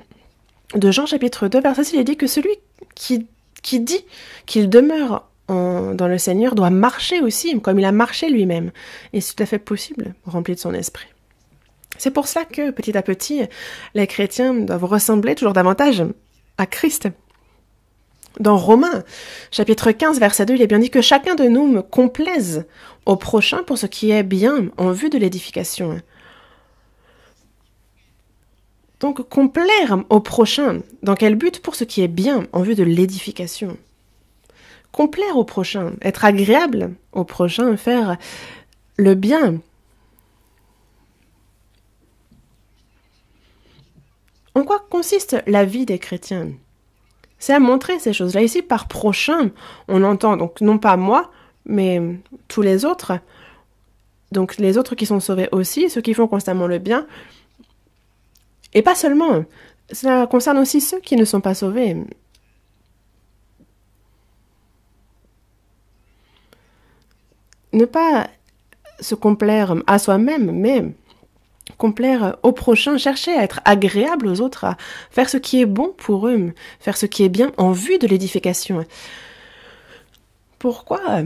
de Jean chapitre 2, verset 6, il est dit que celui qui qui dit qu'il demeure dans le Seigneur doit marcher aussi, comme il a marché lui-même. Et c'est tout à fait possible, rempli de son esprit. C'est pour cela que, petit à petit, les chrétiens doivent ressembler toujours davantage à Christ. Dans Romains, chapitre 15, verset 2, il est bien dit que chacun de nous me complaise au prochain pour ce qui est bien en vue de l'édification. Donc complaire au prochain, dans quel but Pour ce qui est bien, en vue de l'édification. Complaire au prochain, être agréable au prochain, faire le bien. En quoi consiste la vie des chrétiens C'est à montrer ces choses-là. Ici, par prochain, on entend donc non pas moi, mais tous les autres, donc les autres qui sont sauvés aussi, ceux qui font constamment le bien, et pas seulement. Cela concerne aussi ceux qui ne sont pas sauvés. Ne pas se complaire à soi-même, mais complaire au prochain, chercher à être agréable aux autres, à faire ce qui est bon pour eux, faire ce qui est bien en vue de l'édification. Pourquoi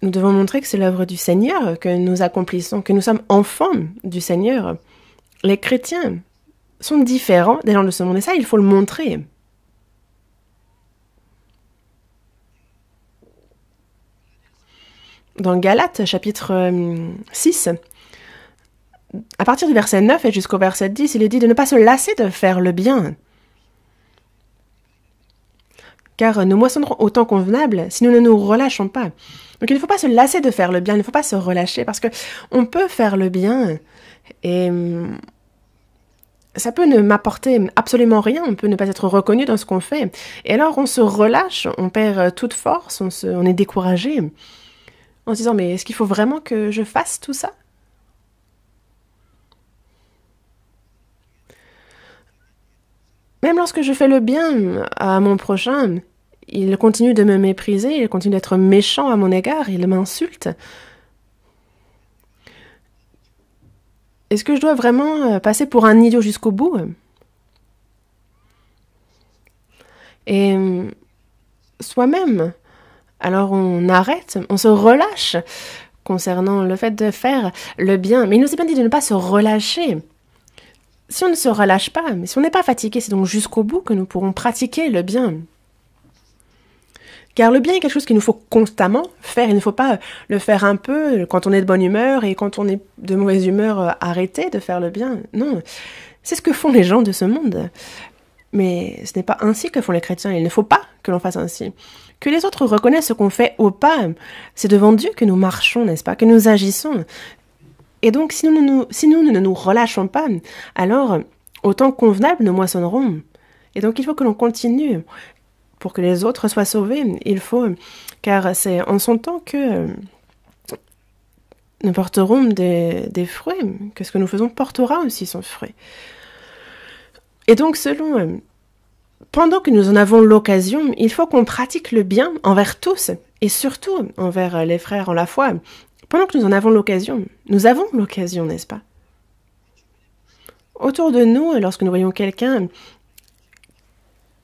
nous devons montrer que c'est l'œuvre du Seigneur que nous accomplissons, que nous sommes enfants du Seigneur les chrétiens sont différents des gens de ce monde et ça, il faut le montrer. Dans Galates, chapitre 6, euh, à partir du verset 9 et jusqu'au verset 10, il est dit de ne pas se lasser de faire le bien. Car nous moissonnerons autant temps convenable si nous ne nous relâchons pas. Donc il ne faut pas se lasser de faire le bien, il ne faut pas se relâcher parce que on peut faire le bien et ça peut ne m'apporter absolument rien, on peut ne pas être reconnu dans ce qu'on fait. Et alors on se relâche, on perd euh, toute force, on, se, on est découragé en se disant mais est-ce qu'il faut vraiment que je fasse tout ça Même lorsque je fais le bien euh, à mon prochain, il continue de me mépriser, il continue d'être méchant à mon égard, il m'insulte. Est-ce que je dois vraiment euh, passer pour un idiot jusqu'au bout euh Et euh, soi-même, alors on arrête, on se relâche concernant le fait de faire le bien. Mais il nous est bien dit de ne pas se relâcher. Si on ne se relâche pas, mais si on n'est pas fatigué, c'est donc jusqu'au bout que nous pourrons pratiquer le bien. Car le bien est quelque chose qu'il nous faut constamment faire. Il ne faut pas euh, le faire un peu euh, quand on est de bonne humeur et quand on est de mauvaise humeur, euh, arrêter de faire le bien. Non, c'est ce que font les gens de ce monde. Mais ce n'est pas ainsi que font les chrétiens. Il ne faut pas que l'on fasse ainsi. Que les autres reconnaissent ce qu'on fait au pas. C'est devant Dieu que nous marchons, n'est-ce pas Que nous agissons. Et donc, si nous, si nous ne nous relâchons pas, alors, au temps convenable, nous moissonnerons. Et donc, il faut que l'on continue, pour que les autres soient sauvés. Il faut, car c'est en son temps que euh, nous porterons des, des fruits, que ce que nous faisons portera aussi son fruit. Et donc, selon, euh, pendant que nous en avons l'occasion, il faut qu'on pratique le bien envers tous, et surtout envers les frères en la foi. Pendant que nous en avons l'occasion, nous avons l'occasion, n'est-ce pas Autour de nous, lorsque nous voyons quelqu'un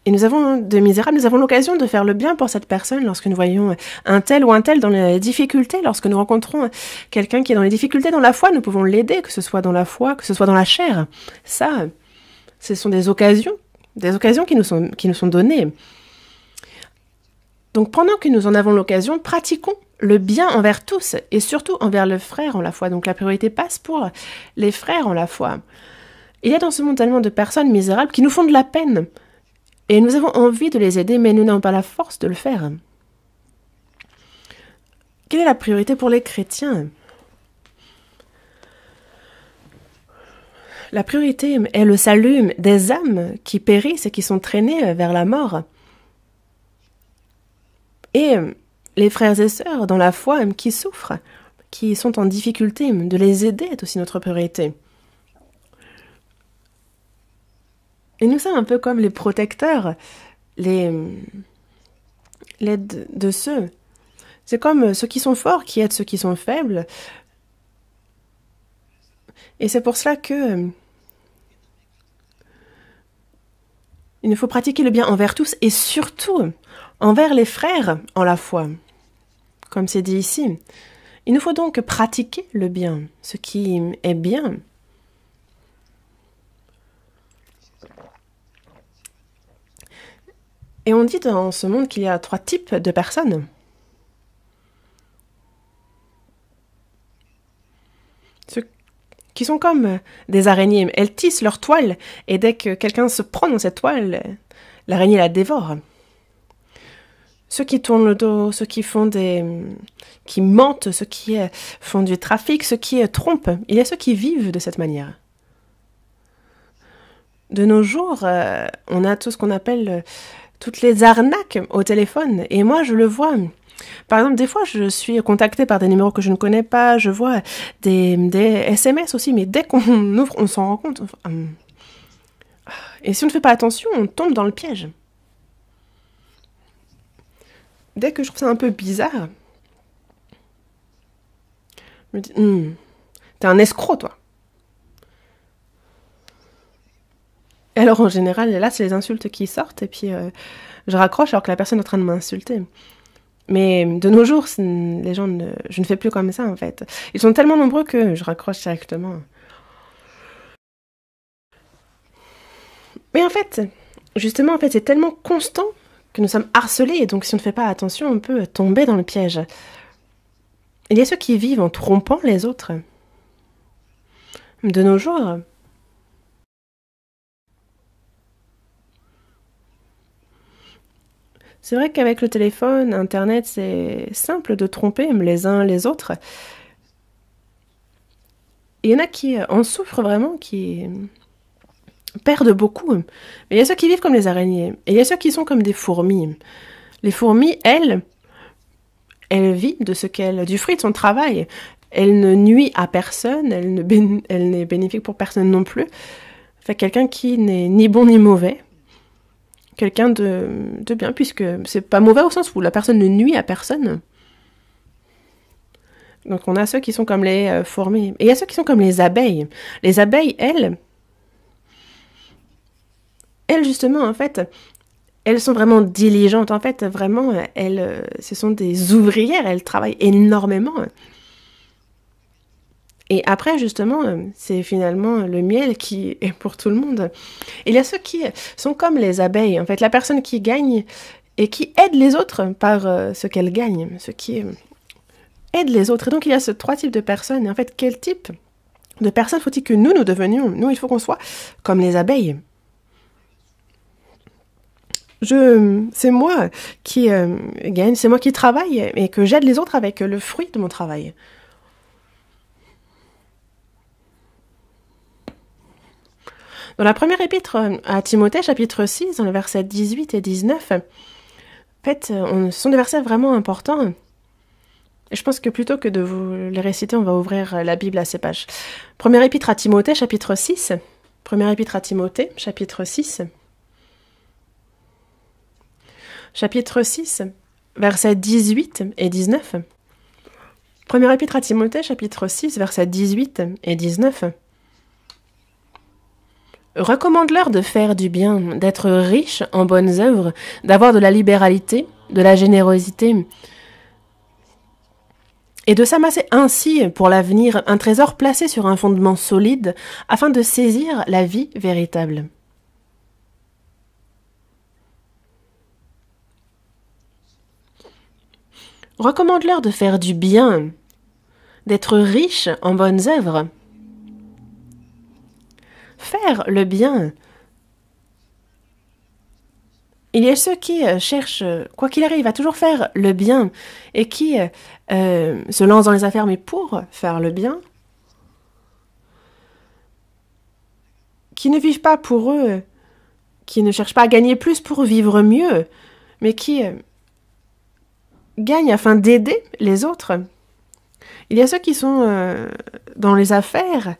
et nous avons, de misérables, nous avons l'occasion de faire le bien pour cette personne lorsque nous voyons un tel ou un tel dans les difficultés, lorsque nous rencontrons quelqu'un qui est dans les difficultés dans la foi, nous pouvons l'aider, que ce soit dans la foi, que ce soit dans la chair. Ça, ce sont des occasions, des occasions qui nous sont, qui nous sont données. Donc pendant que nous en avons l'occasion, pratiquons le bien envers tous et surtout envers le frère en la foi. Donc la priorité passe pour les frères en la foi. Il y a dans ce monde tellement de personnes misérables qui nous font de la peine, et nous avons envie de les aider, mais nous n'avons pas la force de le faire. Quelle est la priorité pour les chrétiens La priorité est le salut des âmes qui périssent et qui sont traînées vers la mort. Et les frères et sœurs dans la foi qui souffrent, qui sont en difficulté, de les aider est aussi notre priorité. Et nous sommes un peu comme les protecteurs, les, l'aide de ceux. C'est comme ceux qui sont forts qui aident ceux qui sont faibles. Et c'est pour cela que il nous faut pratiquer le bien envers tous et surtout envers les frères en la foi, comme c'est dit ici. Il nous faut donc pratiquer le bien, ce qui est bien, Et on dit dans ce monde qu'il y a trois types de personnes. Ceux qui sont comme des araignées. Elles tissent leur toile et dès que quelqu'un se prend dans cette toile, l'araignée la dévore. Ceux qui tournent le dos, ceux qui font des, qui mentent, ceux qui euh, font du trafic, ceux qui euh, trompent. Il y a ceux qui vivent de cette manière. De nos jours, euh, on a tout ce qu'on appelle toutes les arnaques au téléphone. Et moi, je le vois. Par exemple, des fois, je suis contactée par des numéros que je ne connais pas, je vois des, SMS aussi, mais dès qu'on ouvre, on s'en rend compte. Hum. Et si on ne fait pas attention, on tombe dans le piège. Dès que je trouve ça un peu bizarre, je me dis, hum, t'es un escroc, toi. alors en général, là, c'est les insultes qui sortent et puis euh, je raccroche alors que la personne est en train de m'insulter. Mais de nos jours, les gens, ne, je ne fais plus comme ça en fait. Ils sont tellement nombreux que je raccroche directement. Mais en fait, justement, en fait, c'est tellement constant que nous sommes harcelés et donc si on ne fait pas attention, on peut tomber dans le piège. Il y a ceux qui vivent en trompant les autres. De nos jours, C'est vrai qu'avec le téléphone, Internet, c'est simple de tromper les uns les autres. Il y en a qui euh, en souffrent vraiment, qui perdent beaucoup. Mais il y a ceux qui vivent comme les araignées. Et il y a ceux qui sont comme des fourmis. Les fourmis, elles, elles vivent de ce qu'elles, du fruit de son travail. Elle ne nuit à personne, elle n'est bénéfique pour personne non plus. Fait quelqu'un qui n'est ni bon ni mauvais quelqu'un de, bien, puisque c'est pas mauvais au sens où la personne ne nuit à personne. Donc on a ceux qui sont comme les formés euh, fourmis. Et il y a ceux qui sont comme les abeilles. Les abeilles, elles, elles justement, en fait, elles sont vraiment diligentes. En fait, vraiment, elles, euh, ce sont des ouvrières. Elles travaillent énormément. Et après, justement, euh, c'est finalement euh, le miel qui est pour tout le monde. Il y a ceux qui sont comme les abeilles, en fait, la personne qui gagne et qui aide les autres par euh, ce qu'elle gagne, ce qui aide les autres. Et donc, il y a ces trois types de personnes. Et en fait, quel type de personne faut-il que nous, nous devenions Nous, il faut qu'on soit comme les abeilles. c'est moi qui gagne, c'est moi qui travaille et que j'aide les autres avec le fruit de mon travail. Dans la première épître euh, à Timothée, chapitre 6, dans le verset 18 et 19, euh, en fait, euh, ce sont des versets vraiment importants. et Je pense que plutôt que de vous les réciter, on va ouvrir la Bible à ces pages. Première épître à Timothée, chapitre 6. Première épître à Timothée, chapitre 6. Chapitre 6, versets 18 et 19. Première épître à Timothée, chapitre 6, versets 18 et 19. Recommande-leur de faire du bien, d'être riche en bonnes œuvres, d'avoir de la libéralité, de la générosité, et de s'amasser ainsi pour l'avenir un trésor placé sur un fondement solide afin de saisir la vie véritable. Recommande-leur de faire du bien, d'être riche en bonnes œuvres, faire le bien. Il y a ceux qui euh, cherchent, euh, quoi qu'il arrive, à toujours faire le bien et qui euh, se lancent dans les affaires, mais pour faire le bien, qui ne vivent pas pour eux, qui ne cherchent pas à gagner plus pour vivre mieux, mais qui gagnent afin d'aider les autres. Il y a ceux qui sont dans les affaires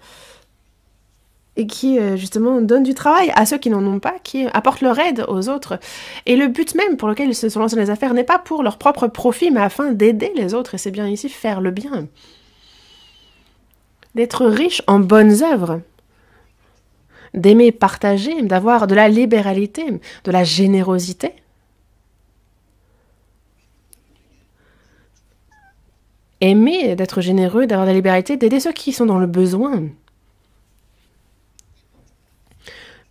et qui euh, justement donnent du travail à ceux qui n'en ont pas, qui apportent leur aide aux autres. Et le but même pour lequel ils se sont lancés dans les affaires n'est pas pour leur propre profit, mais afin d'aider les autres, et c'est bien ici faire le bien. D'être riche en bonnes œuvres, d'aimer partager, d'avoir de la libéralité, de la générosité. Aimer, d'être généreux, d'avoir de la libéralité, d'aider ceux qui sont dans le besoin.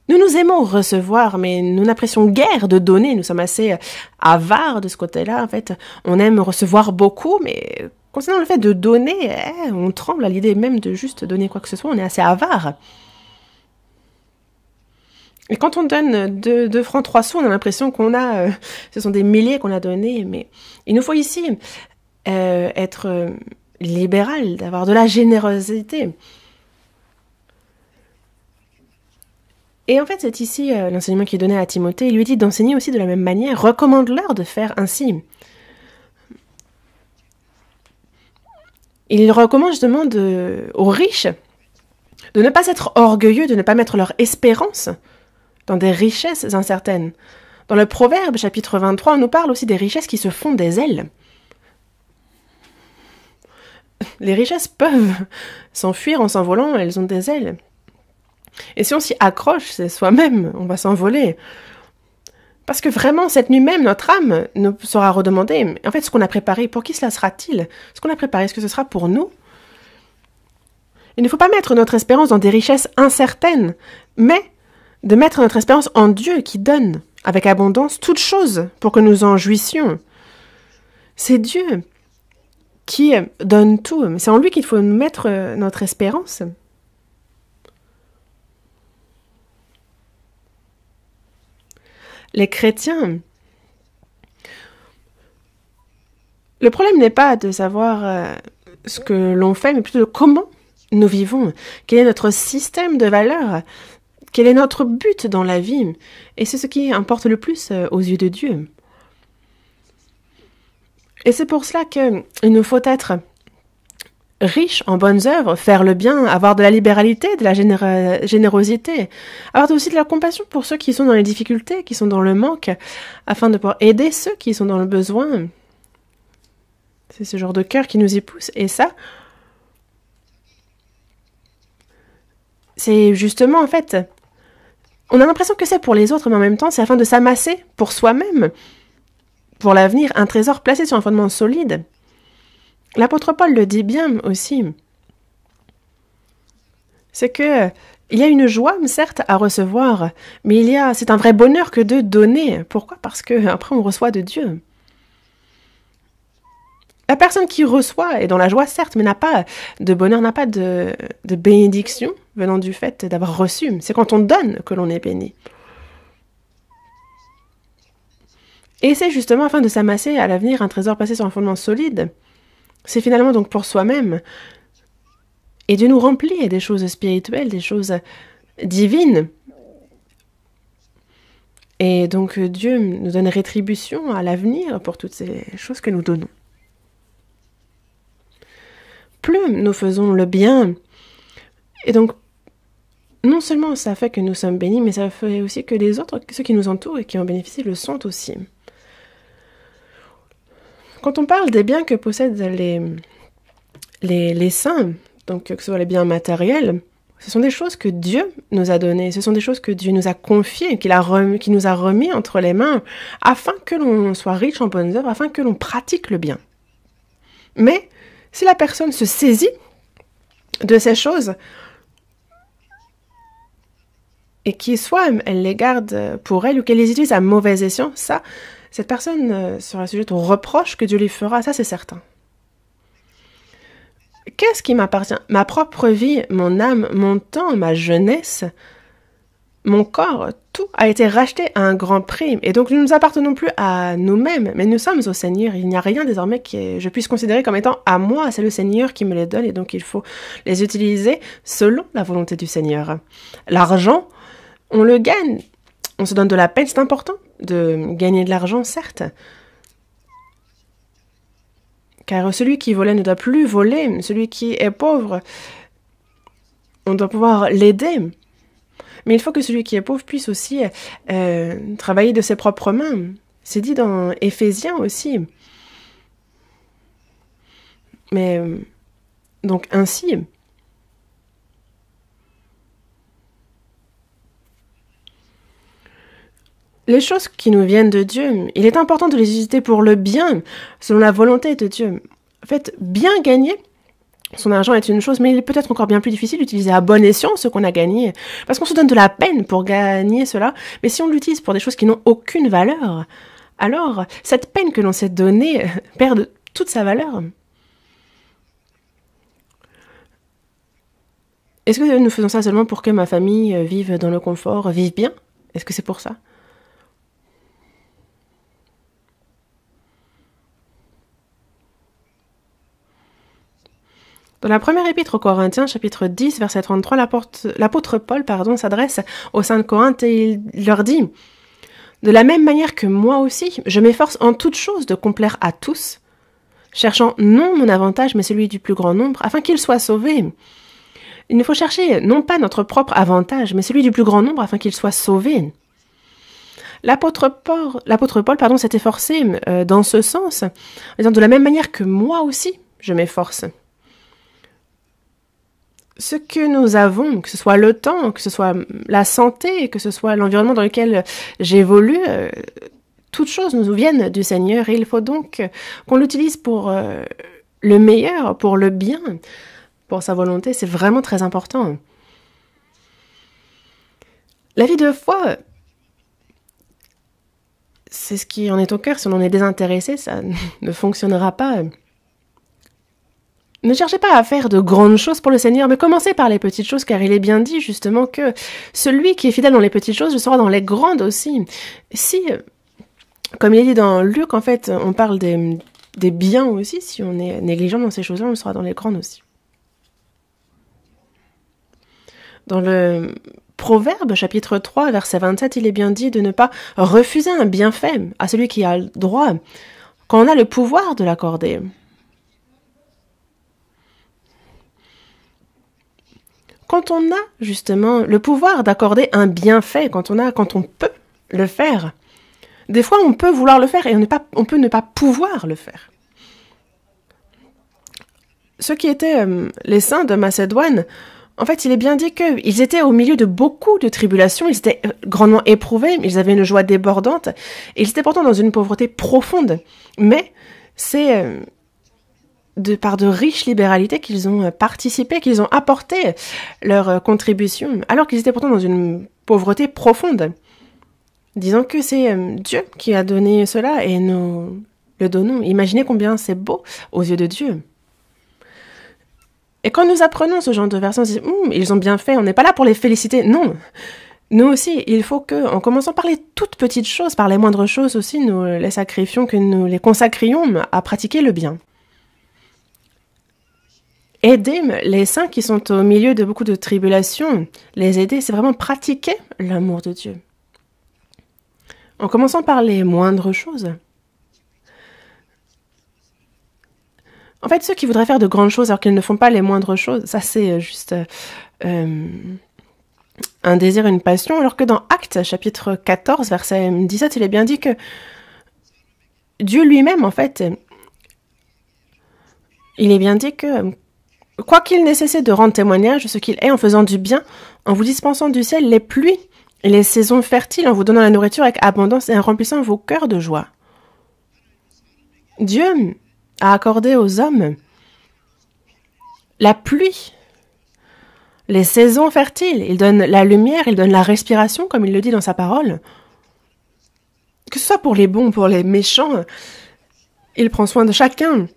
Nous nous aimons recevoir, mais nous n'apprécions guère de donner. Nous sommes assez euh, avares de ce côté-là. En fait, on aime recevoir beaucoup, mais concernant le fait de donner, eh, on tremble à l'idée même de juste donner quoi que ce soit. On est assez avare. Et quand on donne deux francs trois sous, on a l'impression qu'on a, euh, ce sont des milliers qu'on a donnés, mais il nous faut ici euh, être libéral, d'avoir de la générosité. Et en fait, c'est ici euh, l'enseignement qui est donné à Timothée. Il lui dit d'enseigner aussi de la même manière. Recommande-leur de faire ainsi. Il recommande justement aux riches de ne pas être orgueilleux, de ne pas mettre leur espérance dans des richesses incertaines. Dans le Proverbe chapitre 23, on nous parle aussi des richesses qui se font des ailes. Les richesses peuvent s'enfuir en s'envolant, elles ont des ailes. Et si on s'y accroche, c'est soi-même, on va s'envoler. Parce que vraiment, cette nuit même, notre âme nous sera redemandée, en fait, ce qu'on a préparé, pour qui cela sera-t-il Ce qu'on a préparé, est-ce que ce sera pour nous Il ne faut pas mettre notre espérance dans des richesses incertaines, mais de mettre notre espérance en Dieu qui donne, avec abondance, toutes choses pour que nous en jouissions. C'est Dieu qui donne tout, c'est en lui qu'il faut mettre euh, notre espérance. les chrétiens. Le problème n'est pas de savoir euh, ce que l'on fait, mais plutôt comment nous vivons, quel est notre système de valeurs, quel est notre but dans la vie, et c'est ce qui importe le plus euh, aux yeux de Dieu. Et c'est pour cela qu'il nous faut être riche en bonnes œuvres, faire le bien, avoir de la libéralité, de la générosité, avoir aussi de la compassion pour ceux qui sont dans les difficultés, qui sont dans le manque, afin de pouvoir aider ceux qui sont dans le besoin. C'est ce genre de cœur qui nous y pousse, et ça, c'est justement en fait, on a l'impression que c'est pour les autres, mais en même temps, c'est afin de s'amasser pour soi-même, pour l'avenir, un trésor placé sur un fondement solide, L'apôtre Paul le dit bien aussi. C'est que il y a une joie, certes, à recevoir, mais il y a, c'est un vrai bonheur que de donner. Pourquoi Parce que après, on reçoit de Dieu. La personne qui reçoit est dans la joie, certes, mais n'a pas de bonheur, n'a pas de, bénédiction venant du fait d'avoir reçu. C'est quand on donne que l'on est béni. Et c'est justement afin de s'amasser à l'avenir un trésor passé sur un fondement solide c'est finalement donc pour soi-même, et de nous remplir des choses spirituelles, des choses divines. Et donc euh, Dieu nous donne rétribution à l'avenir pour toutes ces choses que nous donnons. Plus nous faisons le bien, et donc non seulement ça fait que nous sommes bénis, mais ça fait aussi que les autres, ceux qui nous entourent et qui en bénéficient, le sont aussi. Quand on parle des biens que possèdent les, les, les saints, donc que ce soit les biens matériels, ce sont des choses que Dieu nous a données, ce sont des choses que Dieu nous a confiées, qu'il nous a remis entre les mains, afin que l'on soit riche en bonnes œuvres, afin que l'on pratique le bien. Mais si la personne se saisit de ces choses, et qui soit elle les garde pour elle ou qu'elle les utilise à mauvais escient, ça, cette personne euh, sera sujette aux reproches que Dieu lui fera, ça c'est certain. Qu'est-ce qui m'appartient Ma propre vie, mon âme, mon temps, ma jeunesse, mon corps, tout a été racheté à un grand prix. Et donc nous ne nous appartenons plus à nous-mêmes, mais nous sommes au Seigneur. Il n'y a rien désormais que je puisse considérer comme étant à moi. C'est le Seigneur qui me les donne et donc il faut les utiliser selon la volonté du Seigneur. L'argent, on le gagne. On se donne de la peine, c'est important, de gagner de l'argent, certes, car celui qui volait ne doit plus voler, celui qui est pauvre, on doit pouvoir l'aider. Mais il faut que celui qui est pauvre puisse aussi euh, travailler de ses propres mains. C'est dit dans Éphésiens aussi. Mais euh, donc ainsi, les choses qui nous viennent de Dieu, il est important de les utiliser pour le bien, selon la volonté de Dieu. En fait, bien gagner son argent est une chose, mais il est peut-être encore bien plus difficile d'utiliser à bon escient ce qu'on a gagné, parce qu'on se donne de la peine pour gagner cela, mais si on l'utilise pour des choses qui n'ont aucune valeur, alors cette peine que l'on s'est donnée perd toute sa valeur. Est-ce que nous faisons ça seulement pour que ma famille vive dans le confort, vive bien Est-ce que c'est pour ça Dans la première épître aux Corinthiens, chapitre 10, verset 33, l'apôtre Paul s'adresse aux saints de Corinthe et il leur dit De la même manière que moi aussi, je m'efforce en toute chose de complaire à tous, cherchant non mon avantage, mais celui du plus grand nombre, afin qu'ils soient sauvés. Il ne faut chercher non pas notre propre avantage, mais celui du plus grand nombre, afin qu'ils soient sauvés. L'apôtre Paul, Paul s'est efforcé euh, dans ce sens, en disant De la même manière que moi aussi, je m'efforce ce que nous avons, que ce soit le temps, que ce soit la santé, que ce soit l'environnement dans lequel j'évolue, euh, toutes choses nous viennent du Seigneur et il faut donc qu'on l'utilise pour euh, le meilleur, pour le bien, pour sa volonté. C'est vraiment très important. La vie de foi, c'est ce qui en est au cœur. Si on en est désintéressé, ça ne fonctionnera pas. Ne cherchez pas à faire de grandes choses pour le Seigneur, mais commencez par les petites choses, car il est bien dit justement que celui qui est fidèle dans les petites choses sera dans les grandes aussi. Si, comme il est dit dans Luc, en fait, on parle des, biens aussi, si on est négligent dans ces choses-là, on sera dans les grandes aussi. Dans le Proverbe chapitre 3 verset 27, il est bien dit de ne pas refuser un bienfait à celui qui a le droit, quand on a le pouvoir de l'accorder. quand on a justement le pouvoir d'accorder un bienfait, quand on a, quand on peut le faire, des fois on peut vouloir le faire et on, ne pas, on peut ne pas pouvoir le faire. Ceux qui étaient euh, les saints de Macédoine, en fait, il est bien dit qu'ils étaient au milieu de beaucoup de tribulations, ils étaient euh, grandement éprouvés, ils avaient une joie débordante, et ils étaient pourtant dans une pauvreté profonde. Mais c'est, euh, de par de riches libéralités qu'ils ont euh, participé, qu'ils ont apporté euh, leur euh, contribution, alors qu'ils étaient pourtant dans une pauvreté profonde. Disons que c'est Dieu qui a donné cela et nous le donnons. Imaginez combien c'est beau aux yeux de Dieu. Et quand nous apprenons ce genre de version, hum, ils ont bien fait, on n'est pas là pour les féliciter. Non, nous aussi, il faut que, en commençant par les toutes petites choses, par les moindres choses aussi, nous les sacrifions, que nous les consacrions à pratiquer le bien aider les saints qui sont au milieu de beaucoup de tribulations, les aider, c'est vraiment pratiquer l'amour de Dieu. En commençant par les moindres choses. En fait, ceux qui voudraient faire de grandes choses alors qu'ils ne font pas les moindres choses, ça c'est euh, juste euh, euh, un désir, une passion. Alors que dans Actes, chapitre 14, verset 17, il est bien dit que Dieu lui-même, en fait, il est bien dit que qu'il n'ait de rendre témoignage de ce qu'il est en faisant du bien, en vous dispensant du ciel les pluies et les saisons fertiles, en vous donnant la nourriture avec abondance et en remplissant vos cœurs de joie. Dieu a accordé aux hommes la pluie, les saisons fertiles, il donne la lumière, il donne la respiration, comme il le dit dans sa parole. Que ce soit pour les bons, pour les méchants, il prend soin de chacun.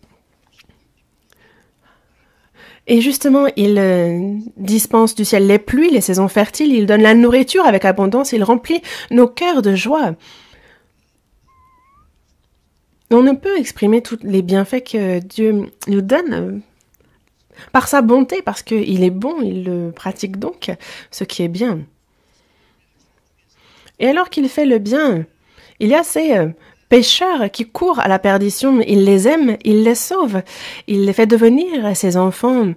Et justement, il euh, dispense du ciel les pluies, les saisons fertiles, il donne la nourriture avec abondance, il remplit nos cœurs de joie. On ne peut exprimer tous les bienfaits que Dieu nous donne euh, par sa bonté, parce qu'il est bon, il pratique donc, ce qui est bien. Et alors qu'il fait le bien, il y a ces euh, pêcheur qui court à la perdition. Il les aime, il les sauve, il les fait devenir ses enfants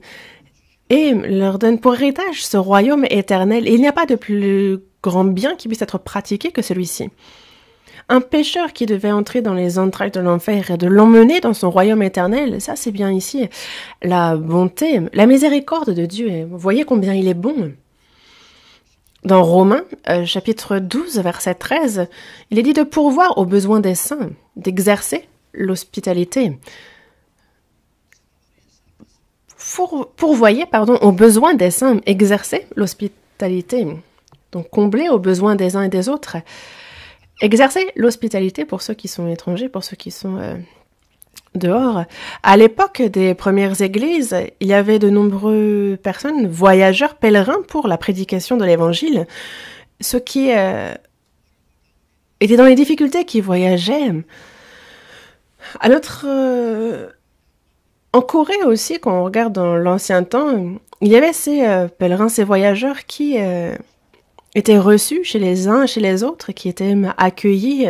et leur donne pour héritage ce royaume éternel. il n'y a pas de plus grand bien qui puisse être pratiqué que celui-ci. Un pêcheur qui devait entrer dans les entrailles de l'enfer et de l'emmener dans son royaume éternel, ça c'est bien ici. La bonté, la miséricorde de Dieu, vous voyez combien il est bon. Dans Romains, euh, chapitre 12, verset 13, il est dit de pourvoir aux besoins des saints, d'exercer l'hospitalité. Pour, pourvoyer pardon, aux besoins des saints, exercer l'hospitalité. Donc combler aux besoins des uns et des autres. Exercer l'hospitalité pour ceux qui sont étrangers, pour ceux qui sont euh, dehors. À l'époque des premières églises, il y avait de nombreuses personnes, voyageurs, pèlerins pour la prédication de l'évangile, ce qui étaient euh, était dans les difficultés qui voyageaient. À l'autre, euh, en Corée aussi, quand on regarde dans l'ancien temps, il y avait ces euh, pèlerins, ces voyageurs qui étaient reçus chez les uns et chez les autres, qui étaient accueillis,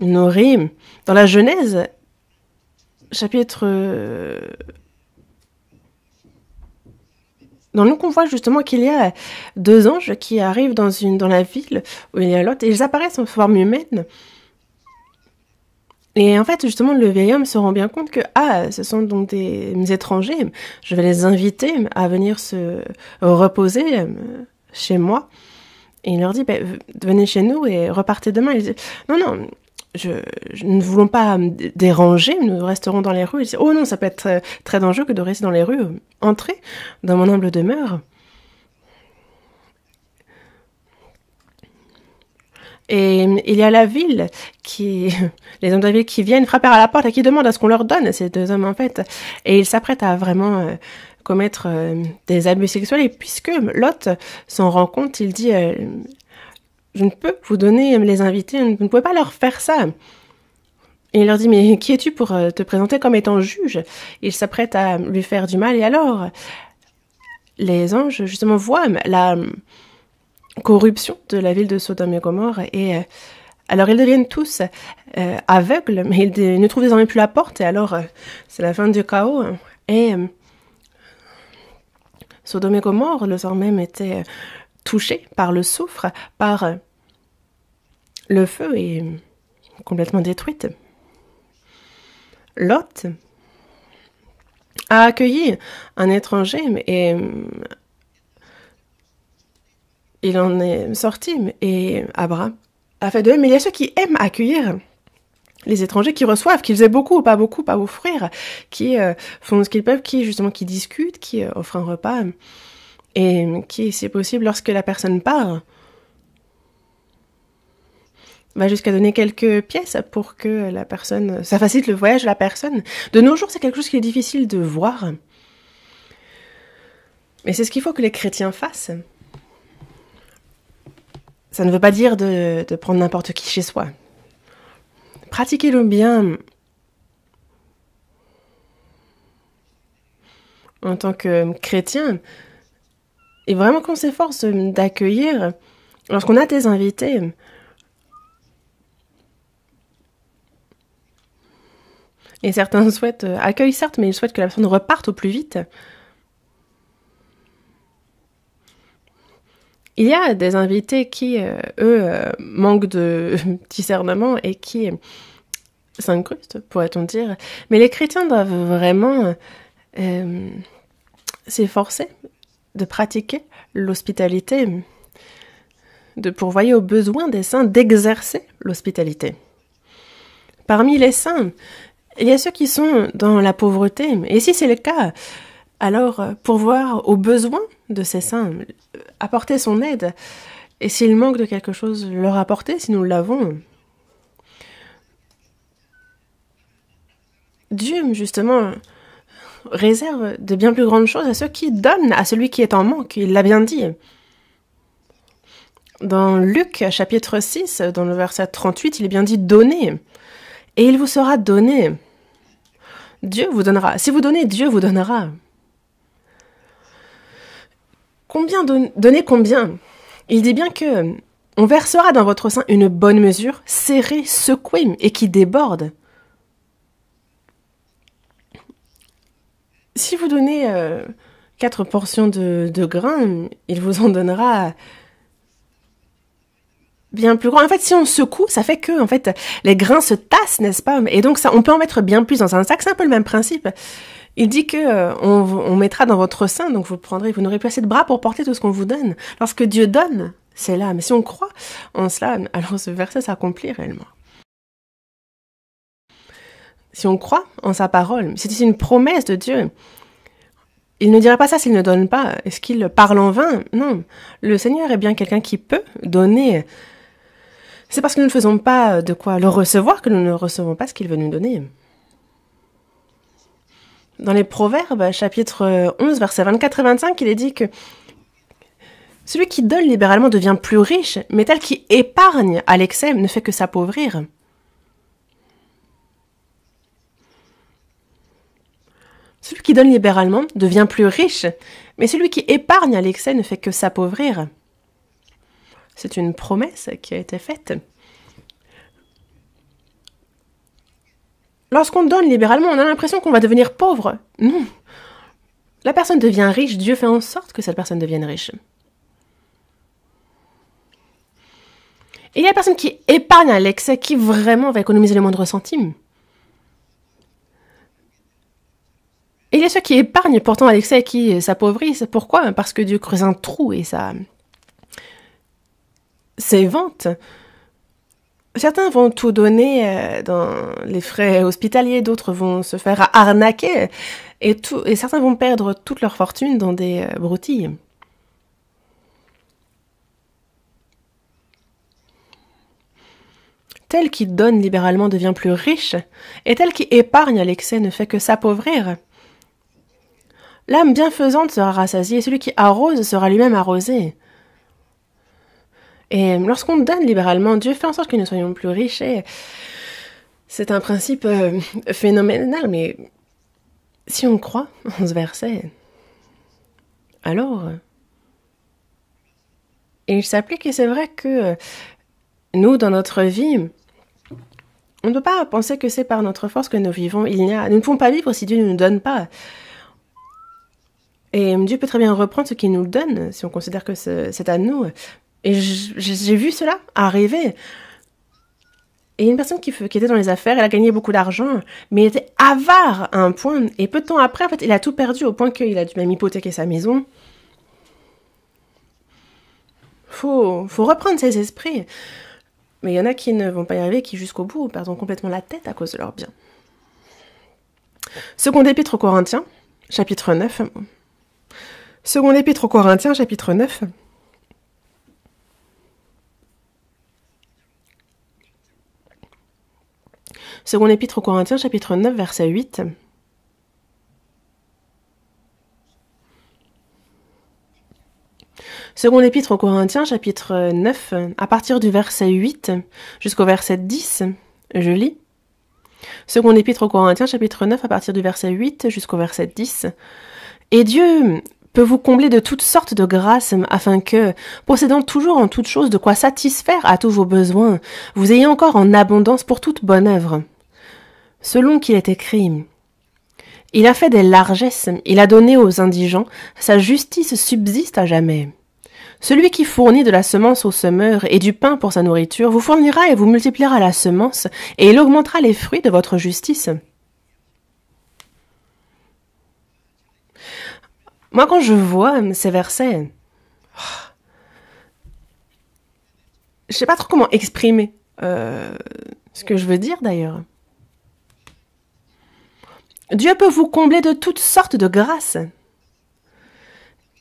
nourris. Dans la Genèse, chapitre... Euh, dans lequel on voit justement qu'il y a deux anges qui arrivent dans, une, dans la ville où il y a l'autre, et ils apparaissent en forme humaine. Et en fait, justement, le vieil homme se rend bien compte que, ah, ce sont donc des, étrangers, je vais les inviter à venir se reposer euh, chez moi. Et il leur dit, ben, venez chez nous et repartez demain. Il dit, non, non, je, ne voulons pas déranger, nous resterons dans les rues. oh non, ça peut être euh, très, dangereux que de rester dans les rues. Euh, entrer dans mon humble demeure. Et euh, il y a la ville qui, les hommes de la ville qui viennent frapper à la porte et qui demandent à ce qu'on leur donne, ces deux hommes en fait. Et ils s'apprêtent à vraiment commettre des abus sexuels. Et puisque Lot s'en rend compte, il dit, je ne peux vous donner euh, les invités, vous ne pouvez pas leur faire ça. Et il leur dit, mais qui es-tu pour euh, te présenter comme étant juge Il s'apprête à lui faire du mal, et alors Les anges, justement, voient euh, la corruption de la ville de Sodome et Gomorre, et alors ils deviennent tous aveugles, mais ils ne trouvent désormais plus la porte, et alors c'est la fin du chaos. Et Sodome et Gomorre, le soir même, était touché par le soufre, par euh, le feu est complètement détruite. Lot a accueilli un étranger et euh, il en est sorti et Abraham a fait de même. Mais il y a ceux qui aiment accueillir les étrangers qui reçoivent, qu'ils aient beaucoup ou pas beaucoup à offrir, qui euh, font ce qu'ils peuvent, qui justement qui discutent, qui offrent un repas et qui, si possible, lorsque la personne part, va jusqu'à donner quelques pièces pour que la personne, ça facilite le voyage de la personne. De nos jours, c'est quelque chose qui est difficile de voir. Mais c'est ce qu'il faut que les chrétiens fassent. Ça ne veut pas dire de, de prendre n'importe qui chez soi. Pratiquez-le bien en tant que chrétien et vraiment qu'on s'efforce d'accueillir lorsqu'on a des invités. Et certains souhaitent euh, accueil certes, mais ils souhaitent que la personne reparte au plus vite. Il y a des invités qui, euh, eux, euh, manquent de discernement et qui s'incrustent, pourrait-on dire. Mais les chrétiens doivent vraiment s'efforcer de pratiquer l'hospitalité, de pourvoyer aux besoins des saints, d'exercer l'hospitalité. Parmi les saints, il y a ceux qui sont dans la pauvreté, et si c'est le cas, alors euh, pourvoir aux besoins de ces saints, euh, apporter son aide, et s'il manque de quelque chose, leur apporter si nous l'avons. Dieu, justement, réserve de bien plus grandes choses à ceux qui donnent, à celui qui est en manque. Il l'a bien dit. Dans Luc chapitre 6, dans le verset 38, il est bien dit Donnez, et il vous sera donné. Dieu vous donnera. Si vous donnez, Dieu vous donnera. Combien donnez combien Il dit bien que on versera dans votre sein une bonne mesure, serrée, secouée et qui déborde. Si vous donnez euh, quatre portions de, de grains, il vous en donnera bien plus grand. En fait, si on secoue, ça fait que en fait les grains se tassent, n'est-ce pas Et donc on peut en mettre bien plus dans un sac. C'est un peu le même principe. Il dit que euh, on, mettra dans votre sein, donc vous prendrez, vous n'aurez plus assez de bras pour porter tout ce qu'on vous donne. Lorsque Dieu donne, c'est là. Mais si on croit en cela, alors ce verset s'accomplit réellement si on croit en sa parole, c'est une promesse de Dieu. Il ne dirait pas ça s'il ne donne pas. Est-ce qu'il parle en vain Non. Le Seigneur est bien quelqu'un qui peut donner. C'est parce que nous ne faisons pas de quoi le recevoir que nous ne recevons pas ce qu'il veut nous donner. Dans les Proverbes, chapitre 11, versets 24 et 25, il est dit que celui qui donne libéralement devient plus riche, mais tel qui épargne à l'excès ne fait que s'appauvrir. Celui qui donne libéralement devient plus riche, mais celui qui épargne à l'excès ne fait que s'appauvrir. C'est une promesse qui a été faite. Lorsqu'on donne libéralement, on a l'impression qu'on va devenir pauvre. Non. La personne devient riche, Dieu fait en sorte que cette personne devienne riche. Et il y a la personne qui épargne à l'excès, qui vraiment va économiser le moindre centime. Il y a ceux qui épargnent pourtant à l'excès qui s'appauvrissent. Pourquoi Parce que Dieu creuse un trou et ça. C'est vente. Certains vont tout donner euh, dans les frais hospitaliers, d'autres vont se faire arnaquer et, et certains vont perdre toute leur fortune dans des euh, broutilles. Tel qui donne libéralement devient plus riche, et tel qui épargne à l'excès ne fait que s'appauvrir. L'âme bienfaisante sera rassasiée, celui qui arrose sera lui-même arrosé. Et lorsqu'on donne libéralement, Dieu fait en sorte que nous soyons plus riches. c'est un principe euh, phénoménal, mais si on croit en ce verset, alors il s'applique. Et c'est vrai que euh, nous, dans notre vie, on ne peut pas penser que c'est par notre force que nous vivons. Il n'y a, nous ne pouvons pas vivre si Dieu ne nous donne pas. Et Dieu peut très bien reprendre ce qu'il nous donne, si on considère que c'est à nous. Et j'ai vu cela arriver. Et une personne qui, était dans les affaires, elle a gagné beaucoup d'argent, mais elle était avare à un point. Et peu de temps après, en fait, il a tout perdu au point qu'il a dû même hypothéquer sa maison. Il faut reprendre ses esprits. Mais il y en a qui ne vont pas y arriver, qui jusqu'au bout perdront complètement la tête à cause de leurs biens. Second épître aux Corinthiens, chapitre 9. Second épître aux Corinthiens, chapitre 9. Second épître aux Corinthiens, chapitre 9, verset 8. Second épître aux Corinthiens, chapitre 9, à partir du verset 8 jusqu'au verset 10, je lis. Second épître aux Corinthiens, chapitre 9, à partir du verset 8 jusqu'au verset 10. Et Dieu, peut vous combler de toutes sortes de grâces afin que, possédant toujours en toutes choses de quoi satisfaire à tous vos besoins, vous ayez encore en abondance pour toute bonne œuvre. Selon qu'il est écrit, il a fait des largesses, il a donné aux indigents, sa justice subsiste à jamais. Celui qui fournit de la semence aux semeurs et du pain pour sa nourriture vous fournira et vous multipliera la semence, et il augmentera les fruits de votre justice. Moi, quand je vois euh, ces versets, je ne sais pas trop comment exprimer euh, ce que je veux dire d'ailleurs. Dieu peut vous combler de toutes sortes de grâces.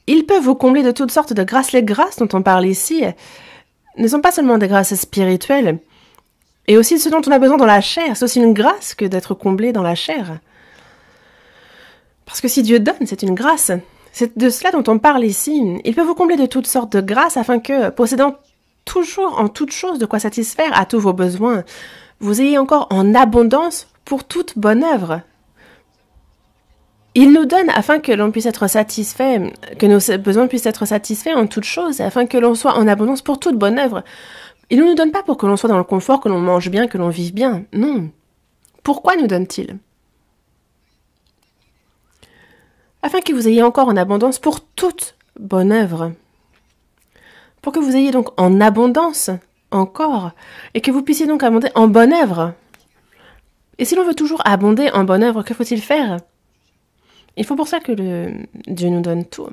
Il peut vous combler de toutes sortes de grâces. Les grâces dont on parle ici euh, ne sont pas seulement des grâces spirituelles, et aussi ce dont on a besoin dans la chair. C'est aussi une grâce que d'être comblé dans la chair. Parce que si Dieu donne, c'est une grâce. C'est de cela dont on parle ici. Il peut vous combler de toutes sortes de grâces afin que, possédant toujours en toute chose de quoi satisfaire à tous vos besoins, vous ayez encore en abondance pour toute bonne œuvre. Il nous donne afin que l'on puisse être satisfait, que nos besoins puissent être satisfaits en toute chose, afin que l'on soit en abondance pour toute bonne œuvre. Il ne nous donne pas pour que l'on soit dans le confort, que l'on mange bien, que l'on vive bien. Non. Pourquoi nous donne-t-il afin que vous ayez encore en abondance pour toute bonne œuvre. Pour que vous ayez donc en abondance encore, et que vous puissiez donc abonder en bonne œuvre. Et si l'on veut toujours abonder en bonne œuvre, que faut-il faire Il faut pour ça que le Dieu nous donne tout.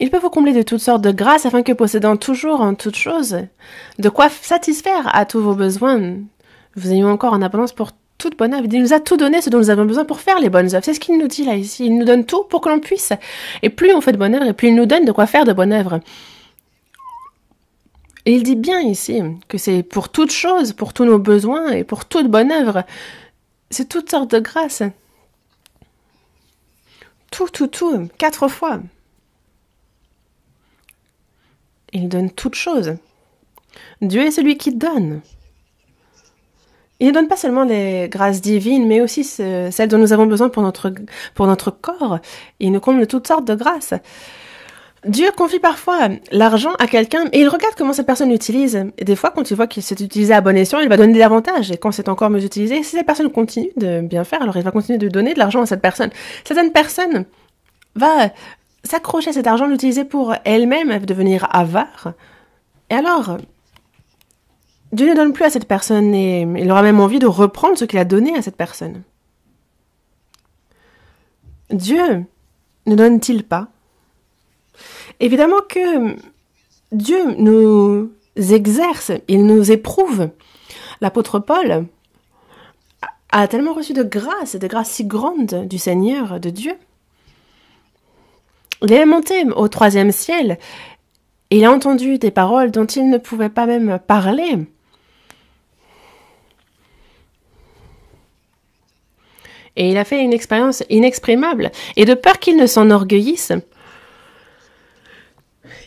Il peut vous combler de toutes sortes de grâces afin que possédant toujours en toutes choses de quoi satisfaire à tous vos besoins, vous ayez encore en abondance pour toute bonne œuvre. Il nous a tout donné ce dont nous avons besoin pour faire les bonnes œuvres. C'est ce qu'il nous dit là ici. Il nous donne tout pour que l'on puisse. Et plus on fait de bonne œuvres, et plus il nous donne de quoi faire de bonnes œuvres. Et il dit bien ici que c'est pour toutes choses, pour tous nos besoins et pour toute bonne œuvre. C'est toutes sortes de grâces. Tout, tout, tout, quatre fois. Il donne toutes choses. Dieu est celui qui donne. Il ne donne pas seulement les grâces divines, mais aussi celles dont nous avons besoin pour notre, pour notre corps. Il nous comble toutes sortes de grâces. Dieu confie parfois l'argent à quelqu'un et il regarde comment cette personne l'utilise. Et des fois, quand il voit qu'il s'est utilisé à bon escient, il va donner davantage. Et quand c'est encore mieux utilisé, si cette personne continue de bien faire, alors il va continuer de donner de l'argent à cette personne. Certaines personnes va s'accrocher à cet argent, l'utiliser pour elle-même, devenir avare. Et alors, Dieu ne donne plus à cette personne et il aura même envie de reprendre ce qu'il a donné à cette personne. Dieu ne donne-t-il pas Évidemment que Dieu nous exerce, il nous éprouve. L'apôtre Paul a tellement reçu de grâce, de grâce si grande du Seigneur, de Dieu, il est monté au troisième ciel. Il a entendu des paroles dont il ne pouvait pas même parler. Et il a fait une expérience inexprimable. Et de peur qu'il ne s'enorgueillisse,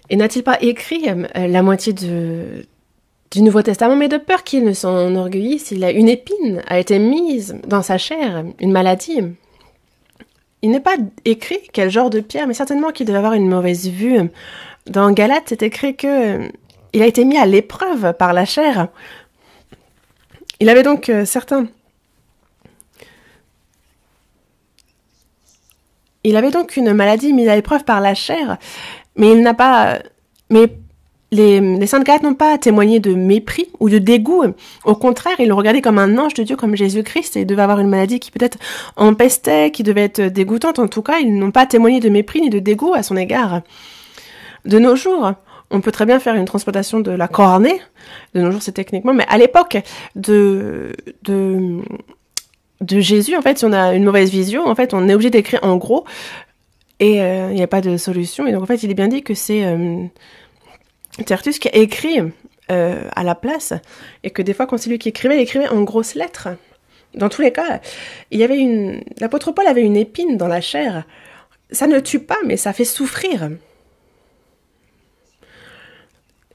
et n'a-t-il pas écrit euh, la moitié du Nouveau Testament, mais de peur qu'il ne s'enorgueillisse, a une épine a été mise dans sa chair, une maladie il n'est pas écrit quel genre de pierre, mais certainement qu'il devait avoir une mauvaise vue. Dans Galate, c'est écrit que euh, il a été mis à l'épreuve par la chair. Il avait donc euh, Il avait donc une maladie mise à l'épreuve par la chair, mais il n'a pas. Mais les, les syndicats n'ont pas témoigné de mépris ou de dégoût. Au contraire, ils le regardaient comme un ange de Dieu, comme Jésus-Christ, et il devait avoir une maladie qui peut-être empestait, qui devait être dégoûtante. En tout cas, ils n'ont pas témoigné de mépris ni de dégoût à son égard. De nos jours, on peut très bien faire une transplantation de la cornée, de nos jours c'est techniquement, mais à l'époque de, de, Jésus, en fait, si on a une mauvaise vision, en fait, on est obligé d'écrire en gros, et euh, il n'y a pas de solution. Et donc, en fait, il est bien dit que c'est... Euh, Tertus qui a écrit euh, à la place, et que des fois, quand c'est lui qui écrivait, il écrivait en grosses lettres. Dans tous les cas, il y avait une. L'apôtre Paul avait une épine dans la chair. Ça ne tue pas, mais ça fait souffrir.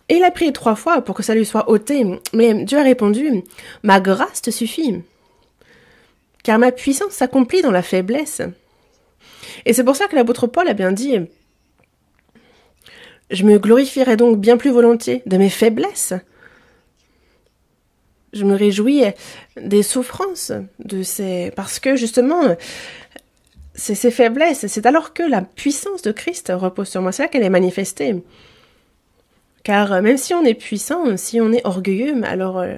Et il a prié trois fois pour que ça lui soit ôté, mais Dieu a répondu Ma grâce te suffit, car ma puissance s'accomplit dans la faiblesse. Et c'est pour ça que l'apôtre Paul a bien dit je me glorifierai donc bien plus volontiers de mes faiblesses. Je me réjouis des souffrances de ces parce que justement c'est ces faiblesses, c'est alors que la puissance de Christ repose sur moi, c'est là qu'elle est manifestée. Car euh, même si on est puissant, si on est orgueilleux, alors euh,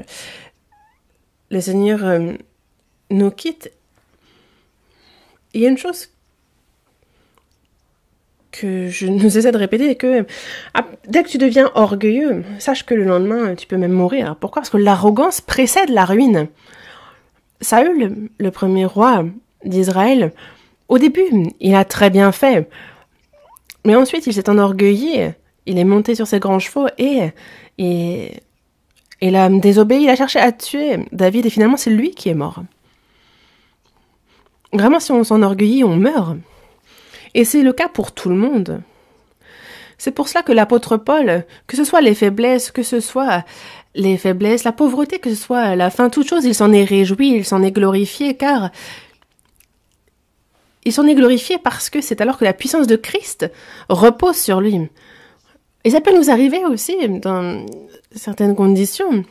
le Seigneur euh, nous quitte. Il y a une chose que je nous essaie de répéter que ah, dès que tu deviens orgueilleux, sache que le lendemain, tu peux même mourir. Pourquoi Parce que l'arrogance précède la ruine. Saül, le premier roi d'Israël, au début, il a très bien fait. Mais ensuite, il s'est enorgueilli, il est monté sur ses grands chevaux et, et il a désobéi, il a cherché à tuer David et finalement c'est lui qui est mort. Vraiment, si on s'enorgueillit, on meurt. Et c'est le cas pour tout le monde. C'est pour cela que l'apôtre Paul, que ce soit les faiblesses, que ce soit les faiblesses, la pauvreté, que ce soit la faim, toute chose, il s'en est réjoui, il s'en est glorifié, car il s'en est glorifié parce que c'est alors que la puissance de Christ repose sur lui. Et ça peut nous arriver aussi dans certaines conditions.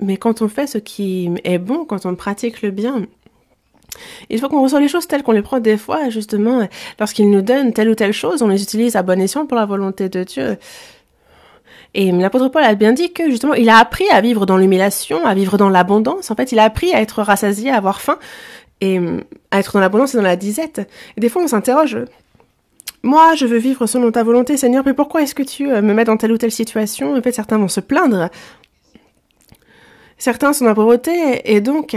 Mais quand on fait ce qui est bon, quand on pratique le bien, il faut qu'on reçoit les choses telles qu'on les prend des fois, justement, lorsqu'il nous donne telle ou telle chose, on les utilise à bon escient pour la volonté de Dieu. Et l'apôtre Paul a bien dit que justement, il a appris à vivre dans l'humiliation, à vivre dans l'abondance. En fait, il a appris à être rassasié, à avoir faim, et à être dans l'abondance et dans la disette. Et des fois, on s'interroge. Moi, je veux vivre selon ta volonté, Seigneur, mais pourquoi est-ce que tu euh, me mets dans telle ou telle situation En fait, certains vont se plaindre. Certains sont dans pauvreté, et donc,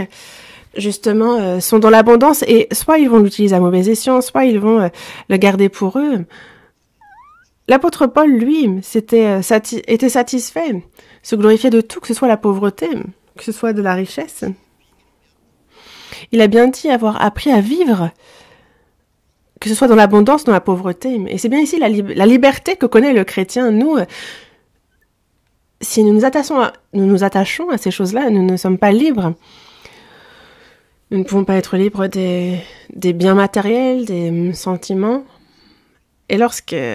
justement euh, sont dans l'abondance et soit ils vont l'utiliser à mauvais escient, soit ils vont euh, le garder pour eux. L'apôtre Paul, lui, était, euh, était satisfait, se glorifiait de tout, que ce soit la pauvreté, que ce soit de la richesse. Il a bien dit avoir appris à vivre, que ce soit dans l'abondance, dans la pauvreté. Et c'est bien ici la, la, liberté que connaît le chrétien. Nous, si nous nous attachons nous, nous attachons à ces choses-là, nous ne sommes pas libres. Nous ne pouvons pas être libres des, biens matériels, des sentiments. Et lorsque il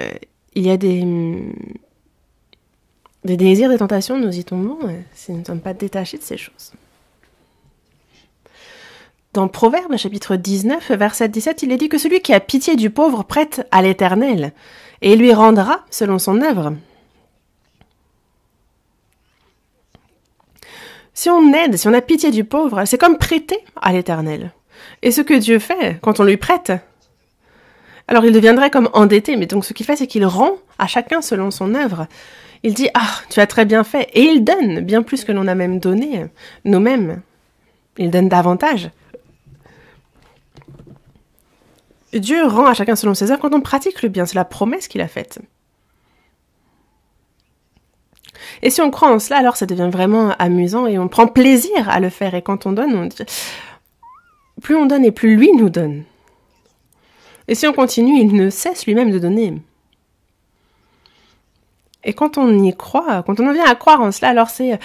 y a des, désirs, des tentations, nous y tombons euh, si nous ne sommes pas détachés de ces choses. Dans Proverbe, chapitre 19, verset 17, il est dit que celui qui a pitié du pauvre prête à l'Éternel, et lui rendra selon son œuvre. Si on aide, si on a pitié du pauvre, c'est comme prêter à l'Éternel. Et ce que Dieu fait quand on lui prête, alors il deviendrait comme endetté, mais donc ce qu'il fait, c'est qu'il rend à chacun selon son œuvre. Il dit Ah, tu as très bien fait, et il donne bien plus que l'on a même donné nous-mêmes. Il donne davantage. Dieu rend à chacun selon ses œuvres quand on pratique le bien, c'est la promesse qu'il a faite. Et si on croit en cela, alors ça devient vraiment amusant et on prend plaisir à le faire. Et quand on donne, on dit... plus on donne et plus lui nous donne. Et si on continue, il ne cesse lui-même de donner. Et quand on y croit, quand on en vient à croire en cela, alors c'est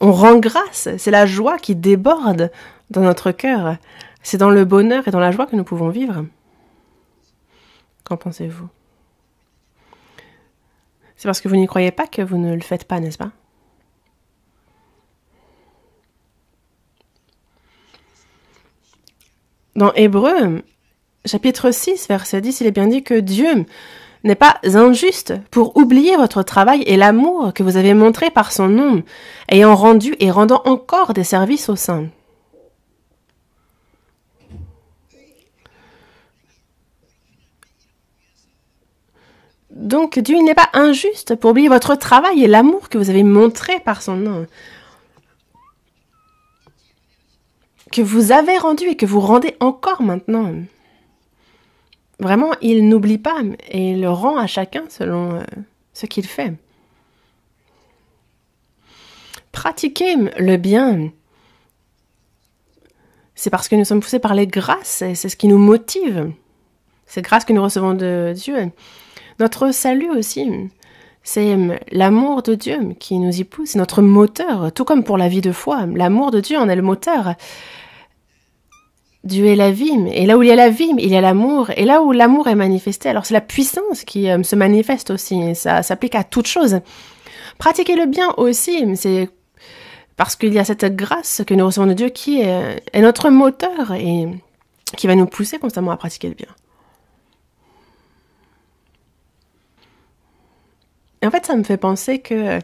on rend grâce, c'est la joie qui déborde dans notre cœur, c'est dans le bonheur et dans la joie que nous pouvons vivre. Qu'en pensez-vous c'est parce que vous n'y croyez pas que vous ne le faites pas, n'est-ce pas Dans Hébreu, chapitre 6, verset 10, il est bien dit que Dieu n'est pas injuste pour oublier votre travail et l'amour que vous avez montré par son nom, ayant rendu et rendant encore des services aux saints. Donc Dieu n'est pas injuste pour oublier votre travail et l'amour que vous avez montré par son nom, que vous avez rendu et que vous rendez encore maintenant. Vraiment, il n'oublie pas et il le rend à chacun selon euh, ce qu'il fait. Pratiquer le bien. C'est parce que nous sommes poussés par les grâces et c'est ce qui nous motive. C'est grâce que nous recevons de Dieu. Notre salut aussi, c'est hum, l'amour de Dieu qui nous y pousse, c'est notre moteur, tout comme pour la vie de foi. Hum, l'amour de Dieu en est le moteur. Dieu est la vie, hum, et là où il y a la vie, il y a l'amour, et là où l'amour est manifesté, alors c'est la puissance qui se manifeste aussi, ça s'applique à toute chose. Pratiquer le bien aussi, c'est parce qu'il y a cette grâce que nous recevons de Dieu qui est euh, notre moteur et qui va nous pousser constamment à pratiquer le bien. En fait, ça me fait penser que euh,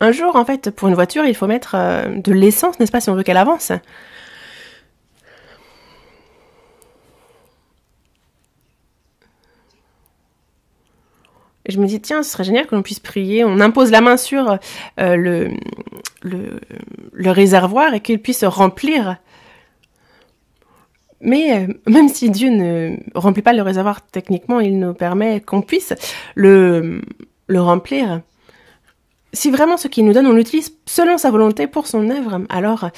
un jour, en fait, pour une voiture, il faut mettre euh, de l'essence, n'est-ce pas, si on veut qu'elle avance. Et je me dis, tiens, ce serait génial que l'on puisse prier. On impose la main sur euh, le, le, le, réservoir et qu'il puisse remplir mais euh, même si Dieu ne remplit pas le réservoir techniquement, il nous permet qu'on puisse le, le remplir. Si vraiment ce qu'il nous donne, on l'utilise selon sa volonté pour son œuvre, alors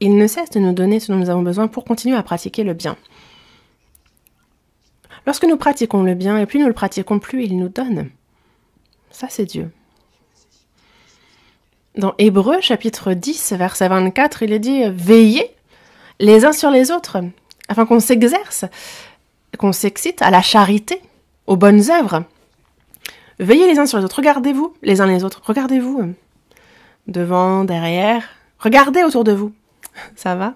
il ne cesse de nous donner ce dont nous avons besoin pour continuer à pratiquer le bien. Lorsque nous pratiquons le bien, et plus nous le pratiquons, plus il nous donne. Ça, c'est Dieu. Dans Hébreu chapitre 10, verset 24, il est dit Veillez les uns sur les autres, afin qu'on s'exerce, qu'on s'excite à la charité, aux bonnes œuvres. Veillez les uns sur les autres, regardez-vous les uns les autres, regardez-vous devant, derrière, regardez autour de vous. Ça va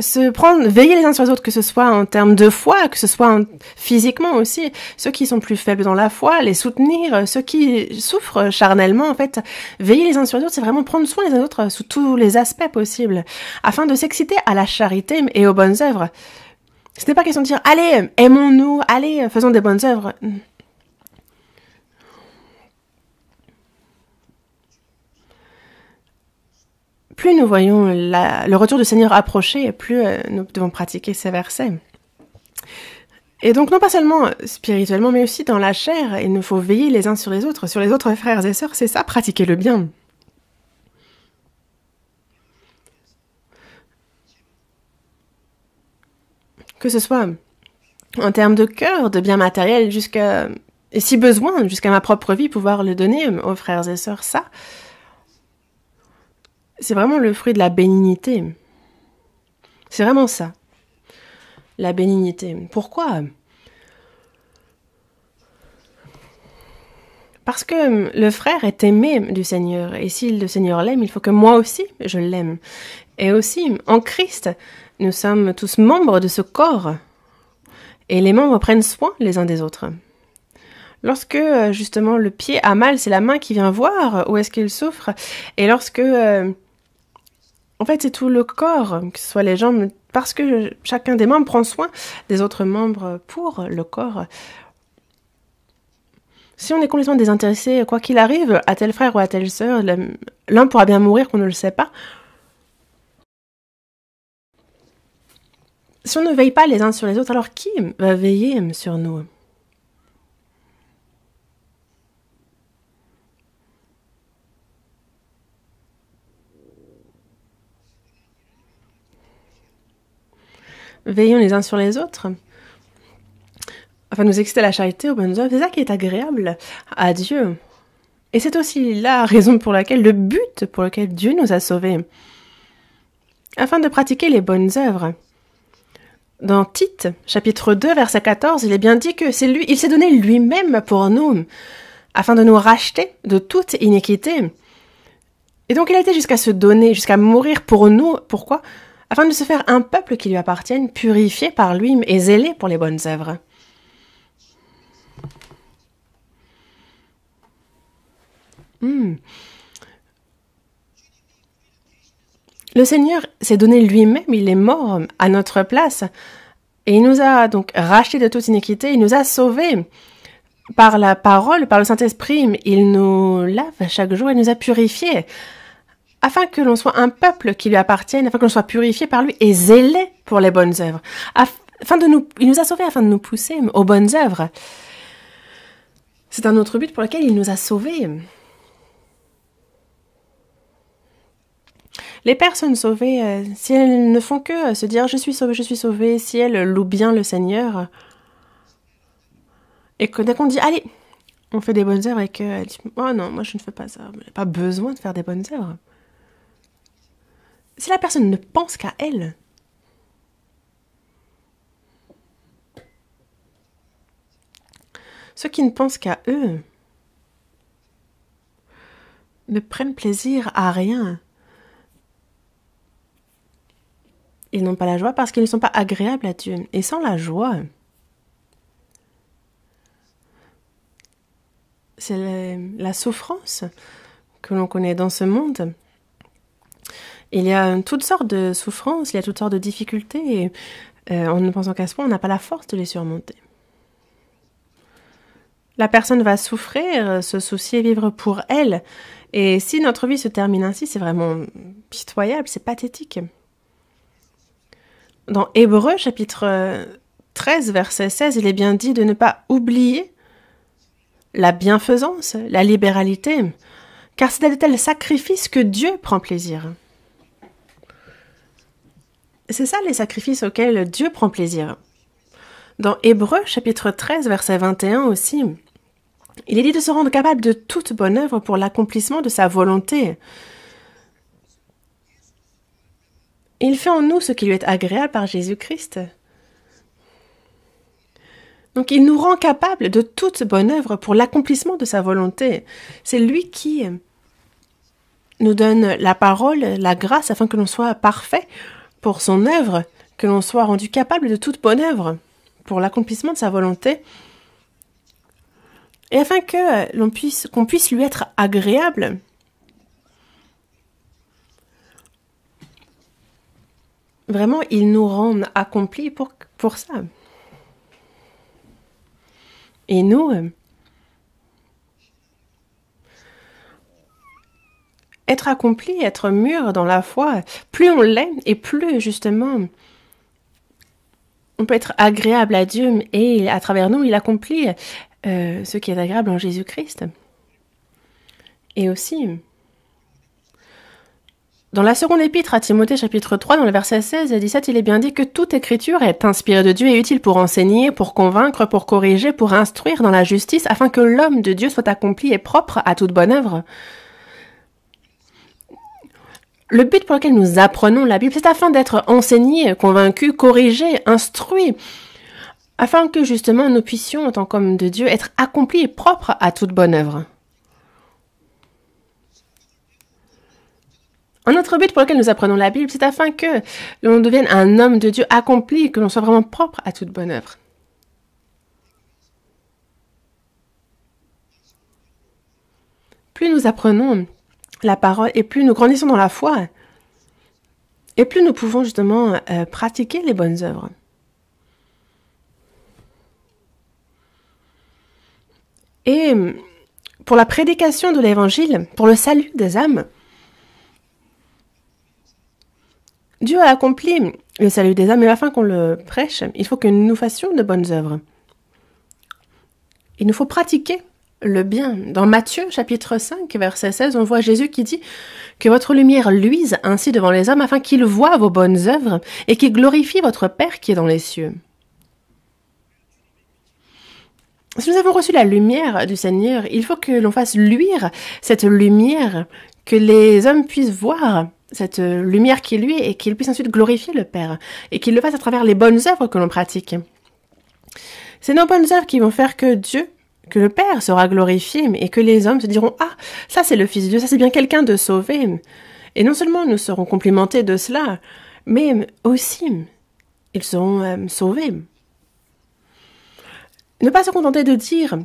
se prendre, veiller les uns sur les autres, que ce soit en termes de foi, que ce soit physiquement aussi, ceux qui sont plus faibles dans la foi, les soutenir, euh, ceux qui souffrent charnellement, en fait, veiller les uns sur les autres, c'est vraiment prendre soin les uns des autres sous tous les aspects possibles, afin de s'exciter à la charité et aux bonnes œuvres. Ce n'est pas question de dire, allez, aimons-nous, allez, faisons des bonnes œuvres. plus nous voyons le retour du Seigneur approcher, plus euh, nous devons pratiquer ces versets. Et donc non pas seulement spirituellement, mais aussi dans la chair, il nous faut veiller les uns sur les autres, sur les autres frères et sœurs, c'est ça, pratiquer le bien. Que ce soit en termes de cœur, de bien matériel, jusqu'à, et si besoin, jusqu'à ma propre vie, pouvoir le donner aux frères et sœurs, ça, c'est vraiment le fruit de la bénignité. C'est vraiment ça. La bénignité. Pourquoi Parce que hum, le frère est aimé du Seigneur, et si le Seigneur l'aime, il faut que moi aussi je l'aime. Et aussi, hum, en Christ, nous sommes tous membres de ce corps, et les membres prennent soin les uns des autres. Lorsque euh, justement le pied a mal, c'est la main qui vient voir où est-ce qu'il souffre, et lorsque euh, en fait, c'est tout le corps, que ce soit les jambes, parce que chacun des membres prend soin des autres membres pour le corps. Si on est complètement désintéressé, quoi qu'il arrive, à tel frère ou à telle sœur, l'un pourra bien mourir qu'on ne le sait pas. Si on ne veille pas les uns sur les autres, alors qui va veiller sur nous Veillons les uns sur les autres. Enfin, nous exciter à la charité, aux bonnes œuvres, c'est ça qui est agréable à Dieu. Et c'est aussi la raison pour laquelle, le but pour lequel Dieu nous a sauvés. Afin de pratiquer les bonnes œuvres. Dans Tite, chapitre 2, verset 14, il est bien dit que c'est lui, il s'est donné lui-même pour nous, afin de nous racheter de toute iniquité. Et donc il a été jusqu'à se donner, jusqu'à mourir pour nous. Pourquoi afin de se faire un peuple qui lui appartienne, purifié par lui et zélé pour les bonnes œuvres. Hmm. Le Seigneur s'est donné lui-même, il est mort à notre place, et il nous a donc rachetés de toute iniquité, il nous a sauvés par la parole, par le Saint-Esprit, il nous lave chaque jour, il nous a purifiés afin que l'on soit un peuple qui lui appartienne, afin que l'on soit purifié par lui et zélé pour les bonnes œuvres. Afin de nous, il nous a sauvés afin de nous pousser aux bonnes œuvres. C'est un autre but pour lequel il nous a sauvés. Les personnes sauvées, euh, si elles ne font que euh, se dire je suis sauvée, je suis sauvée », si elles louent bien le Seigneur, euh, et que dès qu'on dit allez, on fait des bonnes œuvres et qu'elles disent oh non, moi je ne fais pas ça, je n'ai pas besoin de faire des bonnes œuvres si la personne ne pense qu'à elle, ceux qui ne pensent qu'à eux ne prennent plaisir à rien. Ils n'ont pas la joie parce qu'ils ne sont pas agréables à Dieu. Et sans la joie, c'est la souffrance que l'on connaît dans ce monde. Il y a toutes sortes de souffrances, il y a toutes sortes de difficultés, et on euh, en ne pensant qu'à ce point, on n'a pas la force de les surmonter. La personne va souffrir, se soucier, vivre pour elle, et si notre vie se termine ainsi, c'est vraiment pitoyable, c'est pathétique. Dans Hébreu chapitre 13, verset 16, il est bien dit de ne pas oublier la bienfaisance, la libéralité, car c'est à de tels sacrifices que Dieu prend plaisir. C'est ça les sacrifices auxquels Dieu prend plaisir. Dans Hébreu chapitre 13 verset 21 aussi, il est dit de se rendre capable de toute bonne œuvre pour l'accomplissement de sa volonté. Il fait en nous ce qui lui est agréable par Jésus-Christ. Donc il nous rend capable de toute bonne œuvre pour l'accomplissement de sa volonté. C'est lui qui nous donne la parole, la grâce, afin que l'on soit parfait pour son œuvre, que l'on soit rendu capable de toute bonne œuvre, pour l'accomplissement de sa volonté, et afin que euh, l'on puisse, qu'on puisse lui être agréable. Vraiment, il nous rend accomplis pour, pour ça. Et nous, euh, être accompli, être mûr dans la foi, plus on l'est et plus justement on peut être agréable à Dieu et à travers nous il accomplit euh, ce qui est agréable en Jésus-Christ. Et aussi, dans la seconde épître à Timothée chapitre 3, dans le verset 16 et 17, il est bien dit que toute écriture est inspirée de Dieu et utile pour enseigner, pour convaincre, pour corriger, pour instruire dans la justice, afin que l'homme de Dieu soit accompli et propre à toute bonne œuvre. Le but pour lequel nous apprenons la Bible, c'est afin d'être enseignés, convaincus, corrigés, instruits, afin que justement nous puissions, en tant qu'hommes de Dieu, être accomplis et propres à toute bonne œuvre. Un autre but pour lequel nous apprenons la Bible, c'est afin que l'on devienne un homme de Dieu accompli, que l'on soit vraiment propre à toute bonne œuvre. Plus nous apprenons la parole et plus nous grandissons dans la foi et plus nous pouvons justement euh, pratiquer les bonnes œuvres. Et hum, pour la prédication de l'Évangile, pour le salut des âmes, Dieu a accompli le salut des âmes, mais afin qu'on le prêche, il faut que nous fassions de bonnes œuvres. Il nous faut pratiquer le bien. Dans Matthieu chapitre 5 verset 16, on voit Jésus qui dit que votre lumière luise ainsi devant les hommes afin qu'ils voient vos bonnes œuvres et qu'ils glorifient votre Père qui est dans les cieux. Si nous avons reçu la lumière du Seigneur, il faut que l'on fasse luire cette lumière, que les hommes puissent voir cette lumière qui lui et qu'ils puissent ensuite glorifier le Père et qu'ils le fassent à travers les bonnes œuvres que l'on pratique. C'est nos bonnes œuvres qui vont faire que Dieu que le Père sera glorifié et que les hommes se diront Ah, ça c'est le Fils de Dieu, ça c'est bien quelqu'un de sauvé. Et non seulement nous serons complimentés de cela, mais aussi ils seront euh, sauvés. Ne pas se contenter de dire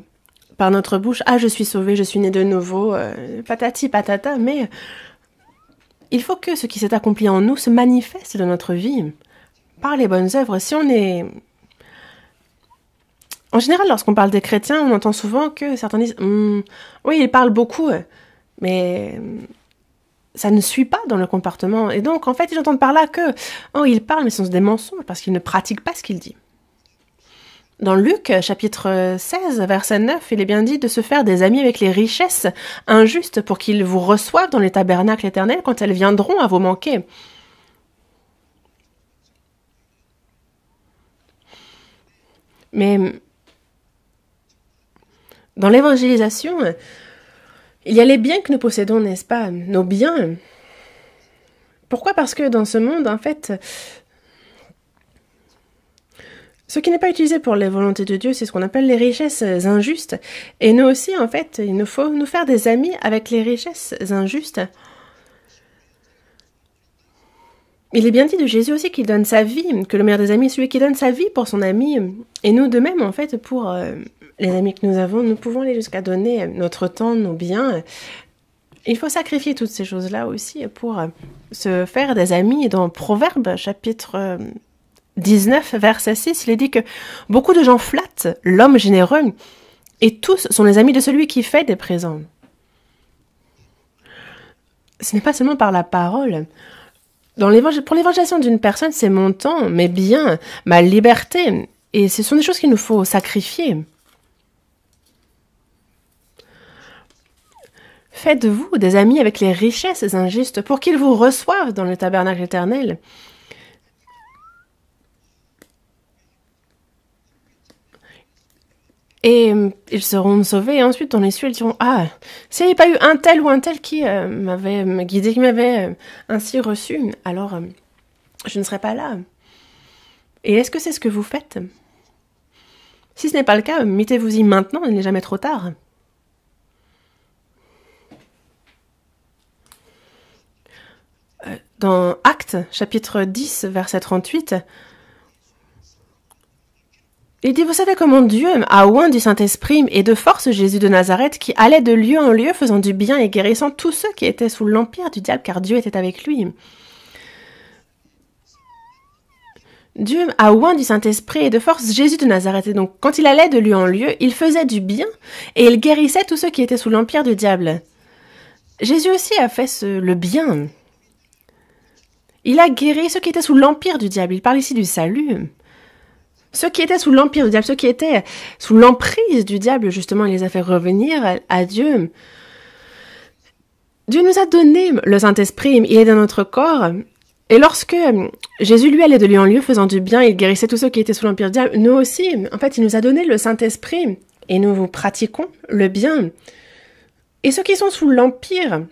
par notre bouche Ah, je suis sauvé, je suis né de nouveau, euh, patati patata, mais il faut que ce qui s'est accompli en nous se manifeste dans notre vie par les bonnes œuvres. Si on est en général, lorsqu'on parle des chrétiens, on entend souvent que certains disent hum, Oui, ils parlent beaucoup, euh, mais hum, ça ne suit pas dans le comportement. Et donc, en fait, ils entendent par là que Oh, ils parlent, mais ce sont des mensonges parce qu'ils ne pratiquent pas ce qu'ils disent. Dans Luc, euh, chapitre 16, euh, verset 9, il est bien dit de se faire des amis avec les richesses injustes pour qu'ils vous reçoivent dans les tabernacles éternels quand elles viendront à vous manquer. Mais hum, dans l'évangélisation, il y a les biens que nous possédons, n'est-ce pas Nos biens. Pourquoi Parce que dans ce monde, en fait, ce qui n'est pas utilisé pour les volontés de Dieu, c'est ce qu'on appelle les richesses injustes. Et nous aussi, en fait, il nous faut nous faire des amis avec les richesses injustes. Il est bien dit de Jésus aussi qu'il donne sa vie, que le meilleur des amis est celui qui donne sa vie pour son ami, et nous de même, en fait, pour euh, les amis que nous avons, nous pouvons aller jusqu'à donner notre temps, nos biens. Il faut sacrifier toutes ces choses-là aussi pour euh, se faire des amis. Dans Proverbe, chapitre 19, euh, verset 6, il est dit que beaucoup de gens flattent l'homme généreux et tous sont les amis de celui qui fait des présents. Ce n'est pas seulement par la parole. Dans pour l'évangélisation d'une personne, c'est mon temps, mes biens, ma liberté. Et ce sont des choses qu'il nous faut sacrifier. Faites vous des amis avec les richesses injustes pour qu'ils vous reçoivent dans le tabernacle éternel. Et euh, ils seront sauvés. Et ensuite, dans les cieux, ils diront Ah, s'il n'y avait pas eu un tel ou un tel qui euh, m'avait guidé, qui m'avait euh, ainsi reçu, alors je ne serais pas là. Et est-ce que c'est ce que vous faites Si ce n'est pas le cas, mettez-vous-y maintenant, il n'est jamais trop tard. dans Actes chapitre 10 verset 38, il dit, vous savez comment Dieu a oint du Saint-Esprit et de force Jésus de Nazareth qui allait de lieu en lieu faisant du bien et guérissant tous ceux qui étaient sous l'empire du diable car Dieu était avec lui. Dieu a oint du Saint-Esprit et de force Jésus de Nazareth. Et donc, quand il allait de lieu en lieu, il faisait du bien et il guérissait tous ceux qui étaient sous l'empire du diable. Jésus aussi a fait le bien. Il a guéri ceux qui étaient sous l'empire du diable. Il parle ici du salut. Ceux qui étaient sous l'empire du diable, ceux qui étaient sous l'emprise du diable, justement, il les a fait revenir à Dieu. Dieu nous a donné le Saint-Esprit, il est dans notre corps. Et lorsque Jésus lui allait de lieu en lieu faisant du bien, il guérissait tous ceux qui étaient sous l'empire du diable, nous aussi, en fait, il nous a donné le Saint-Esprit et nous pratiquons le bien. Et ceux qui sont sous l'empire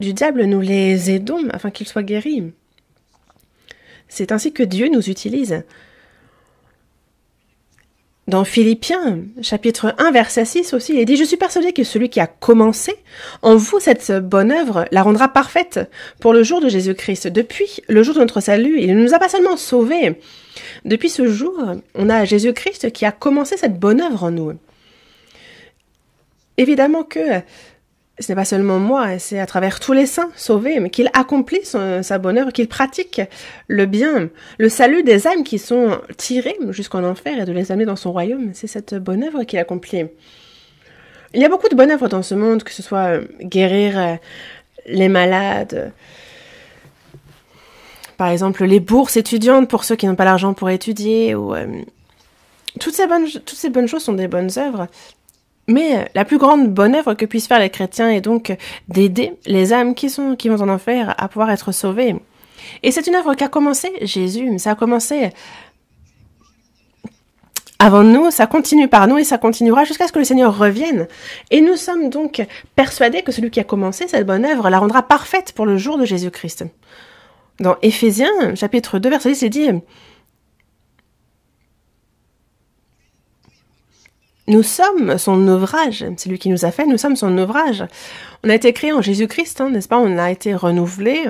du diable, nous les aidons afin qu'ils soient guéris. C'est ainsi que Dieu nous utilise. Dans Philippiens, chapitre 1, verset 6 aussi, il dit, Je suis persuadé que celui qui a commencé en vous cette bonne œuvre la rendra parfaite pour le jour de Jésus-Christ. Depuis le jour de notre salut, il ne nous a pas seulement sauvés. Depuis ce jour, on a Jésus-Christ qui a commencé cette bonne œuvre en nous. Évidemment que ce n'est pas seulement moi, c'est à travers tous les saints sauvés, mais qu'il accomplissent sa œuvre, qu'il pratique le bien, le salut des âmes qui sont tirées jusqu'en enfer et de les amener dans son royaume. C'est cette bonne œuvre qu'il accomplit. Il y a beaucoup de bonnes œuvres dans ce monde, que ce soit euh, guérir euh, les malades, euh, par exemple les bourses étudiantes pour ceux qui n'ont pas l'argent pour étudier, ou toutes, ces bonnes, toutes ces bonnes choses sont des bonnes œuvres mais euh, la plus grande bonne œuvre que puissent faire les chrétiens est donc euh, d'aider les âmes qui sont qui vont en enfer à pouvoir être sauvées. Et c'est une œuvre qu'a commencé Jésus, ça a commencé euh, avant nous, ça continue par nous et ça continuera jusqu'à ce que le Seigneur revienne. Et nous sommes donc persuadés que celui qui a commencé cette bonne œuvre la rendra parfaite pour le jour de Jésus-Christ. Dans Éphésiens, chapitre 2, verset 10, il dit Nous sommes son ouvrage, c'est lui qui nous a fait, nous sommes son ouvrage. On a été créé en Jésus-Christ, hein, n'est-ce pas On a été renouvelé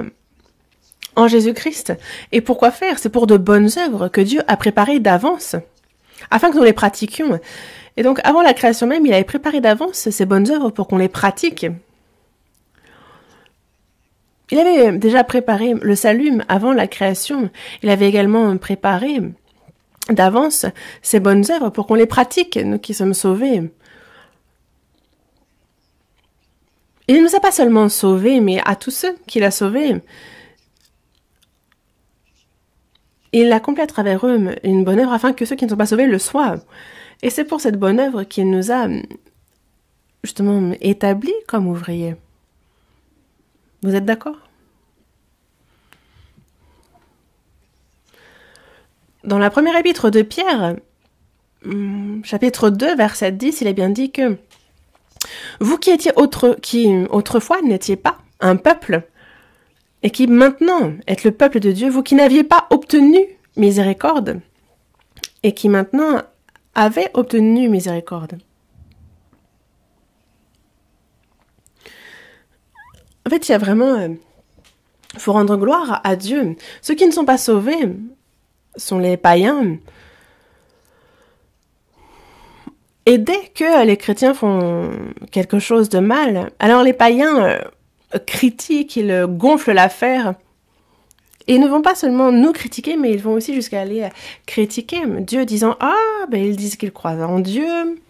en Jésus-Christ. Et pourquoi faire C'est pour de bonnes œuvres que Dieu a préparées d'avance, afin que nous les pratiquions. Et donc, avant la création même, il avait préparé d'avance ces bonnes œuvres pour qu'on les pratique. Il avait déjà préparé le salut avant la création. Il avait également préparé d'avance ces bonnes œuvres pour qu'on les pratique, nous qui sommes sauvés. Il ne nous a pas seulement sauvés, mais à tous ceux qu'il a sauvés. Il l'a accompli à travers eux une bonne œuvre afin que ceux qui ne sont pas sauvés le soient. Et c'est pour cette bonne œuvre qu'il nous a justement établis comme ouvriers. Vous êtes d'accord Dans la première épître de Pierre, hum, chapitre 2, verset 10, il est bien dit que vous qui étiez autre, qui autrefois n'étiez pas un peuple, et qui maintenant êtes le peuple de Dieu, vous qui n'aviez pas obtenu miséricorde, et qui maintenant avez obtenu miséricorde. En fait, il y a vraiment... Euh, faut rendre gloire à Dieu. Ceux qui ne sont pas sauvés sont les païens. Et dès que les chrétiens font quelque chose de mal, alors les païens euh, critiquent, ils gonflent l'affaire. ils ne vont pas seulement nous critiquer, mais ils vont aussi jusqu'à aller euh, critiquer Dieu, disant Ah, ben ils disent qu'ils croient en Dieu.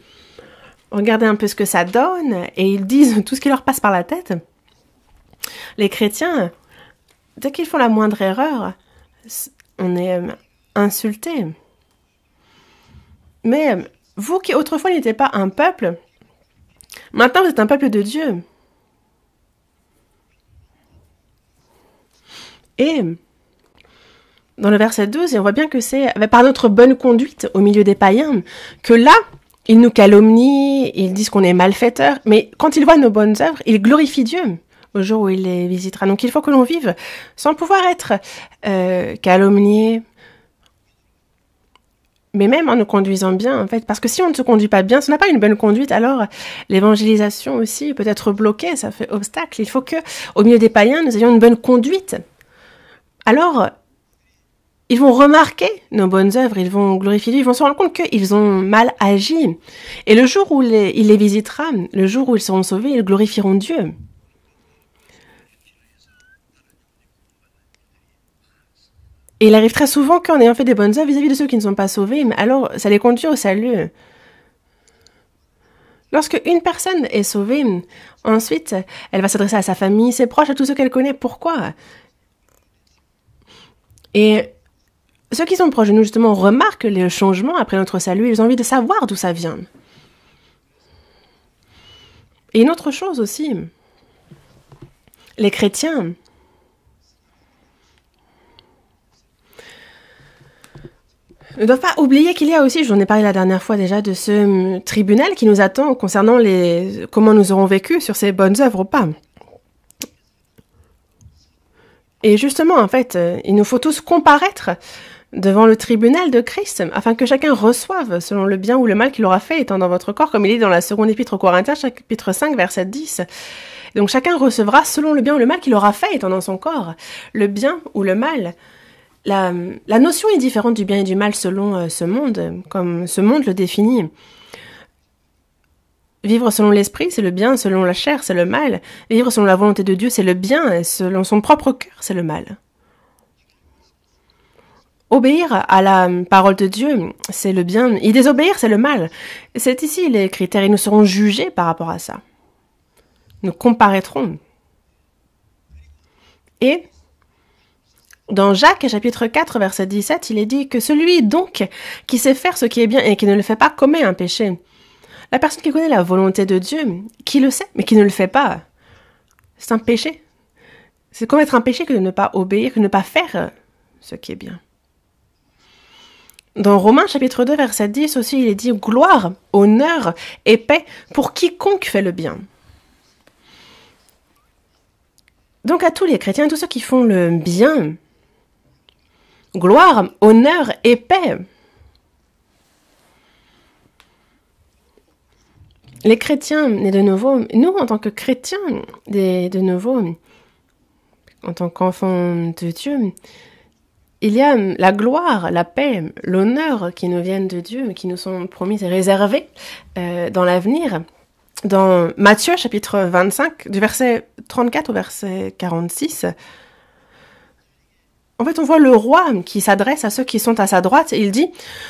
Regardez un peu ce que ça donne. Et ils disent tout ce qui leur passe par la tête. Les chrétiens, dès qu'ils font la moindre erreur, on est euh, insultés. Mais vous qui autrefois n'étiez pas un peuple, maintenant vous êtes un peuple de Dieu. Et dans le verset 12, on voit bien que c'est par notre bonne conduite au milieu des païens que là, ils nous calomnient, ils disent qu'on est malfaiteurs, mais quand ils voient nos bonnes œuvres, ils glorifient Dieu au jour où il les visitera. Donc il faut que l'on vive sans pouvoir être euh, calomnié, mais même en nous conduisant bien, en fait. Parce que si on ne se conduit pas bien, si on n'a pas une bonne conduite, alors euh, l'évangélisation aussi peut être bloquée, ça fait obstacle. Il faut que, au milieu des païens, nous ayons une bonne conduite. Alors, ils vont remarquer nos bonnes œuvres, ils vont glorifier Dieu, ils vont se rendre compte qu'ils ont mal agi. Et le jour où les, il les visitera, le jour où ils seront sauvés, ils glorifieront Dieu. Et il arrive très souvent qu'en ayant fait des bonnes œuvres vis-à-vis de ceux qui ne sont pas sauvés, mais alors ça les conduit au salut. Lorsque une personne est sauvée, ensuite, elle va s'adresser à sa famille, ses proches, à tous ceux qu'elle connaît. Pourquoi Et ceux qui sont proches de nous, justement, remarquent les changements après notre salut. Ils ont envie de savoir d'où ça vient. Et une autre chose aussi, les chrétiens Ne doivent pas oublier qu'il y a aussi, j'en ai parlé la dernière fois déjà, de ce hum, tribunal qui nous attend concernant les comment nous aurons vécu sur ces bonnes œuvres ou pas. Et justement, en fait, euh, il nous faut tous comparaître devant le tribunal de Christ, afin que chacun reçoive selon le bien ou le mal qu'il aura fait, étant dans votre corps, comme il est dans la seconde épître aux Corinthiens, chapitre 5, verset 10. Donc chacun recevra selon le bien ou le mal qu'il aura fait, étant dans son corps, le bien ou le mal la, notion est différente du bien et du mal selon euh, ce monde, comme ce monde le définit. Vivre selon l'esprit, c'est le bien, selon la chair, c'est le mal. Vivre selon la volonté de Dieu, c'est le bien, et selon son propre cœur, c'est le mal. Obéir à la parole de Dieu, c'est le bien. Y désobéir, c'est le mal. C'est ici les critères, et nous serons jugés par rapport à ça. Nous comparaîtrons. Et dans Jacques, chapitre 4, verset 17, il est dit que celui donc qui sait faire ce qui est bien et qui ne le fait pas commet un péché. La personne qui connaît la volonté de Dieu, qui le sait, mais qui ne le fait pas, c'est un péché. C'est commettre un péché que de ne pas obéir, que de ne pas faire ce qui est bien. Dans Romains chapitre 2 verset 10 aussi, il est dit gloire, honneur et paix pour quiconque fait le bien. Donc à tous les chrétiens, tous ceux qui font le bien, gloire, honneur et paix. Les chrétiens, de nouveau, nous en tant que chrétiens, des de nouveau, en tant qu'enfants de Dieu, il y a la gloire, la paix, l'honneur qui nous viennent de Dieu, qui nous sont promises et réservés euh, dans l'avenir. Dans Matthieu chapitre 25, du verset 34 au verset 46, en fait, on voit le roi qui s'adresse à ceux qui sont à sa droite. Et il dit,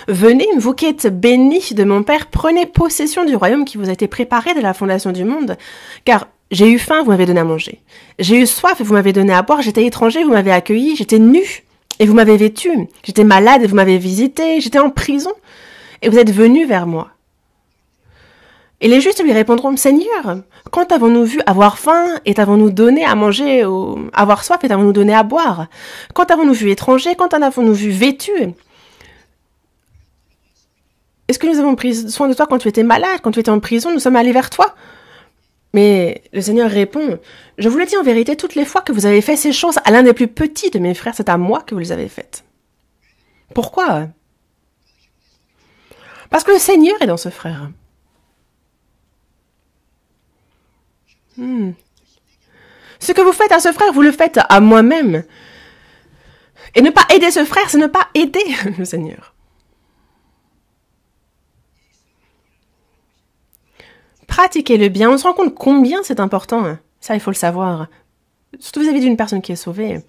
venez, vous qui êtes bénis de mon Père, prenez possession du royaume qui vous a été préparé de la fondation du monde. Car j'ai eu faim, vous m'avez donné à manger. J'ai eu soif, vous m'avez donné à boire. J'étais étranger, vous m'avez accueilli. J'étais nu et vous m'avez vêtu. J'étais malade et vous m'avez visité. J'étais en prison et vous êtes venu vers moi. Et les justes lui répondront, Seigneur, quand avons-nous vu avoir faim et t'avons-nous donné à manger, ou avoir soif et t'avons-nous donné à boire Quand avons-nous vu étranger Quand en avons-nous vu vêtu Est-ce que nous avons pris soin de toi quand tu étais malade, quand tu étais en prison Nous sommes allés vers toi mais le Seigneur répond, je vous le dis en vérité, toutes les fois que vous avez fait ces choses à l'un des plus petits de mes frères, c'est à moi que vous les avez faites. Pourquoi Parce que le Seigneur est dans ce frère. Hmm. Ce que vous faites à ce frère, vous le faites à moi-même. Et ne pas aider ce frère, c'est ne pas aider le Seigneur. Pratiquez le bien. On se rend compte combien c'est important. Hein. Ça, il faut le savoir. Surtout vis-à-vis d'une personne qui est sauvée.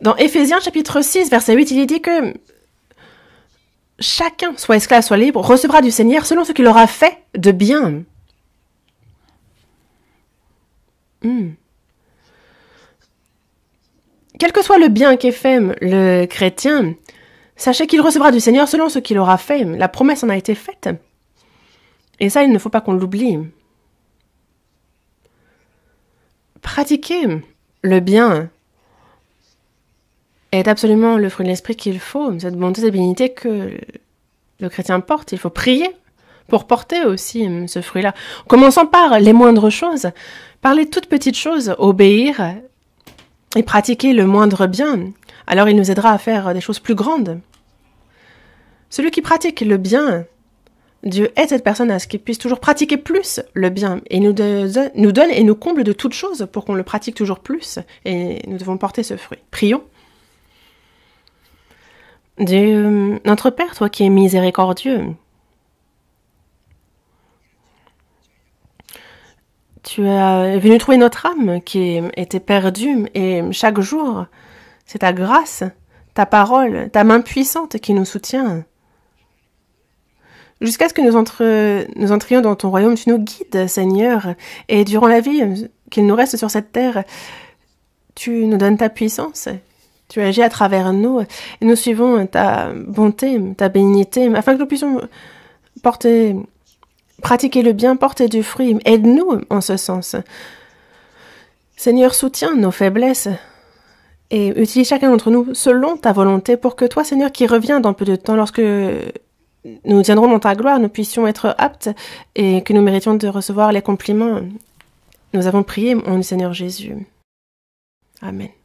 Dans Éphésiens chapitre 6, verset 8, il est dit que chacun, soit esclave, soit libre, recevra du Seigneur selon ce qu'il aura fait de bien. Hmm. Quel que soit le bien fait le chrétien, sachez qu'il recevra du Seigneur selon ce qu'il aura fait. La promesse en a été faite. Et ça, il ne faut pas qu'on l'oublie. Pratiquer le bien est absolument le fruit de l'esprit qu'il faut, cette bonté, cette dignité que le chrétien porte. Il faut prier pour porter aussi euh, ce fruit-là. Commençons par les moindres choses, par les toutes petites choses, obéir et pratiquer le moindre bien. Alors il nous aidera à faire des choses plus grandes. Celui qui pratique le bien, Dieu aide cette personne à ce qu'il puisse toujours pratiquer plus le bien et nous, nous donne et nous comble de toutes choses pour qu'on le pratique toujours plus et nous devons porter ce fruit. Prions. Dieu, euh, notre Père, toi qui es miséricordieux, Tu es euh, venu trouver notre âme qui était perdue et chaque jour, c'est ta grâce, ta parole, ta main puissante qui nous soutient. Jusqu'à ce que nous, entre, nous entrions dans ton royaume, tu nous guides, Seigneur, et durant la vie qu'il nous reste sur cette terre, tu nous donnes ta puissance, tu agis à travers nous, et nous suivons ta bonté, ta bénignité, afin que nous puissions porter Pratiquez le bien, portez du fruit, aide-nous en ce sens. Seigneur, soutiens nos faiblesses et utilise chacun d'entre nous selon ta volonté pour que toi, Seigneur, qui reviens dans peu de temps, lorsque nous tiendrons dans ta gloire, nous puissions être aptes et que nous méritions de recevoir les compliments. Nous avons prié mon Seigneur Jésus. Amen.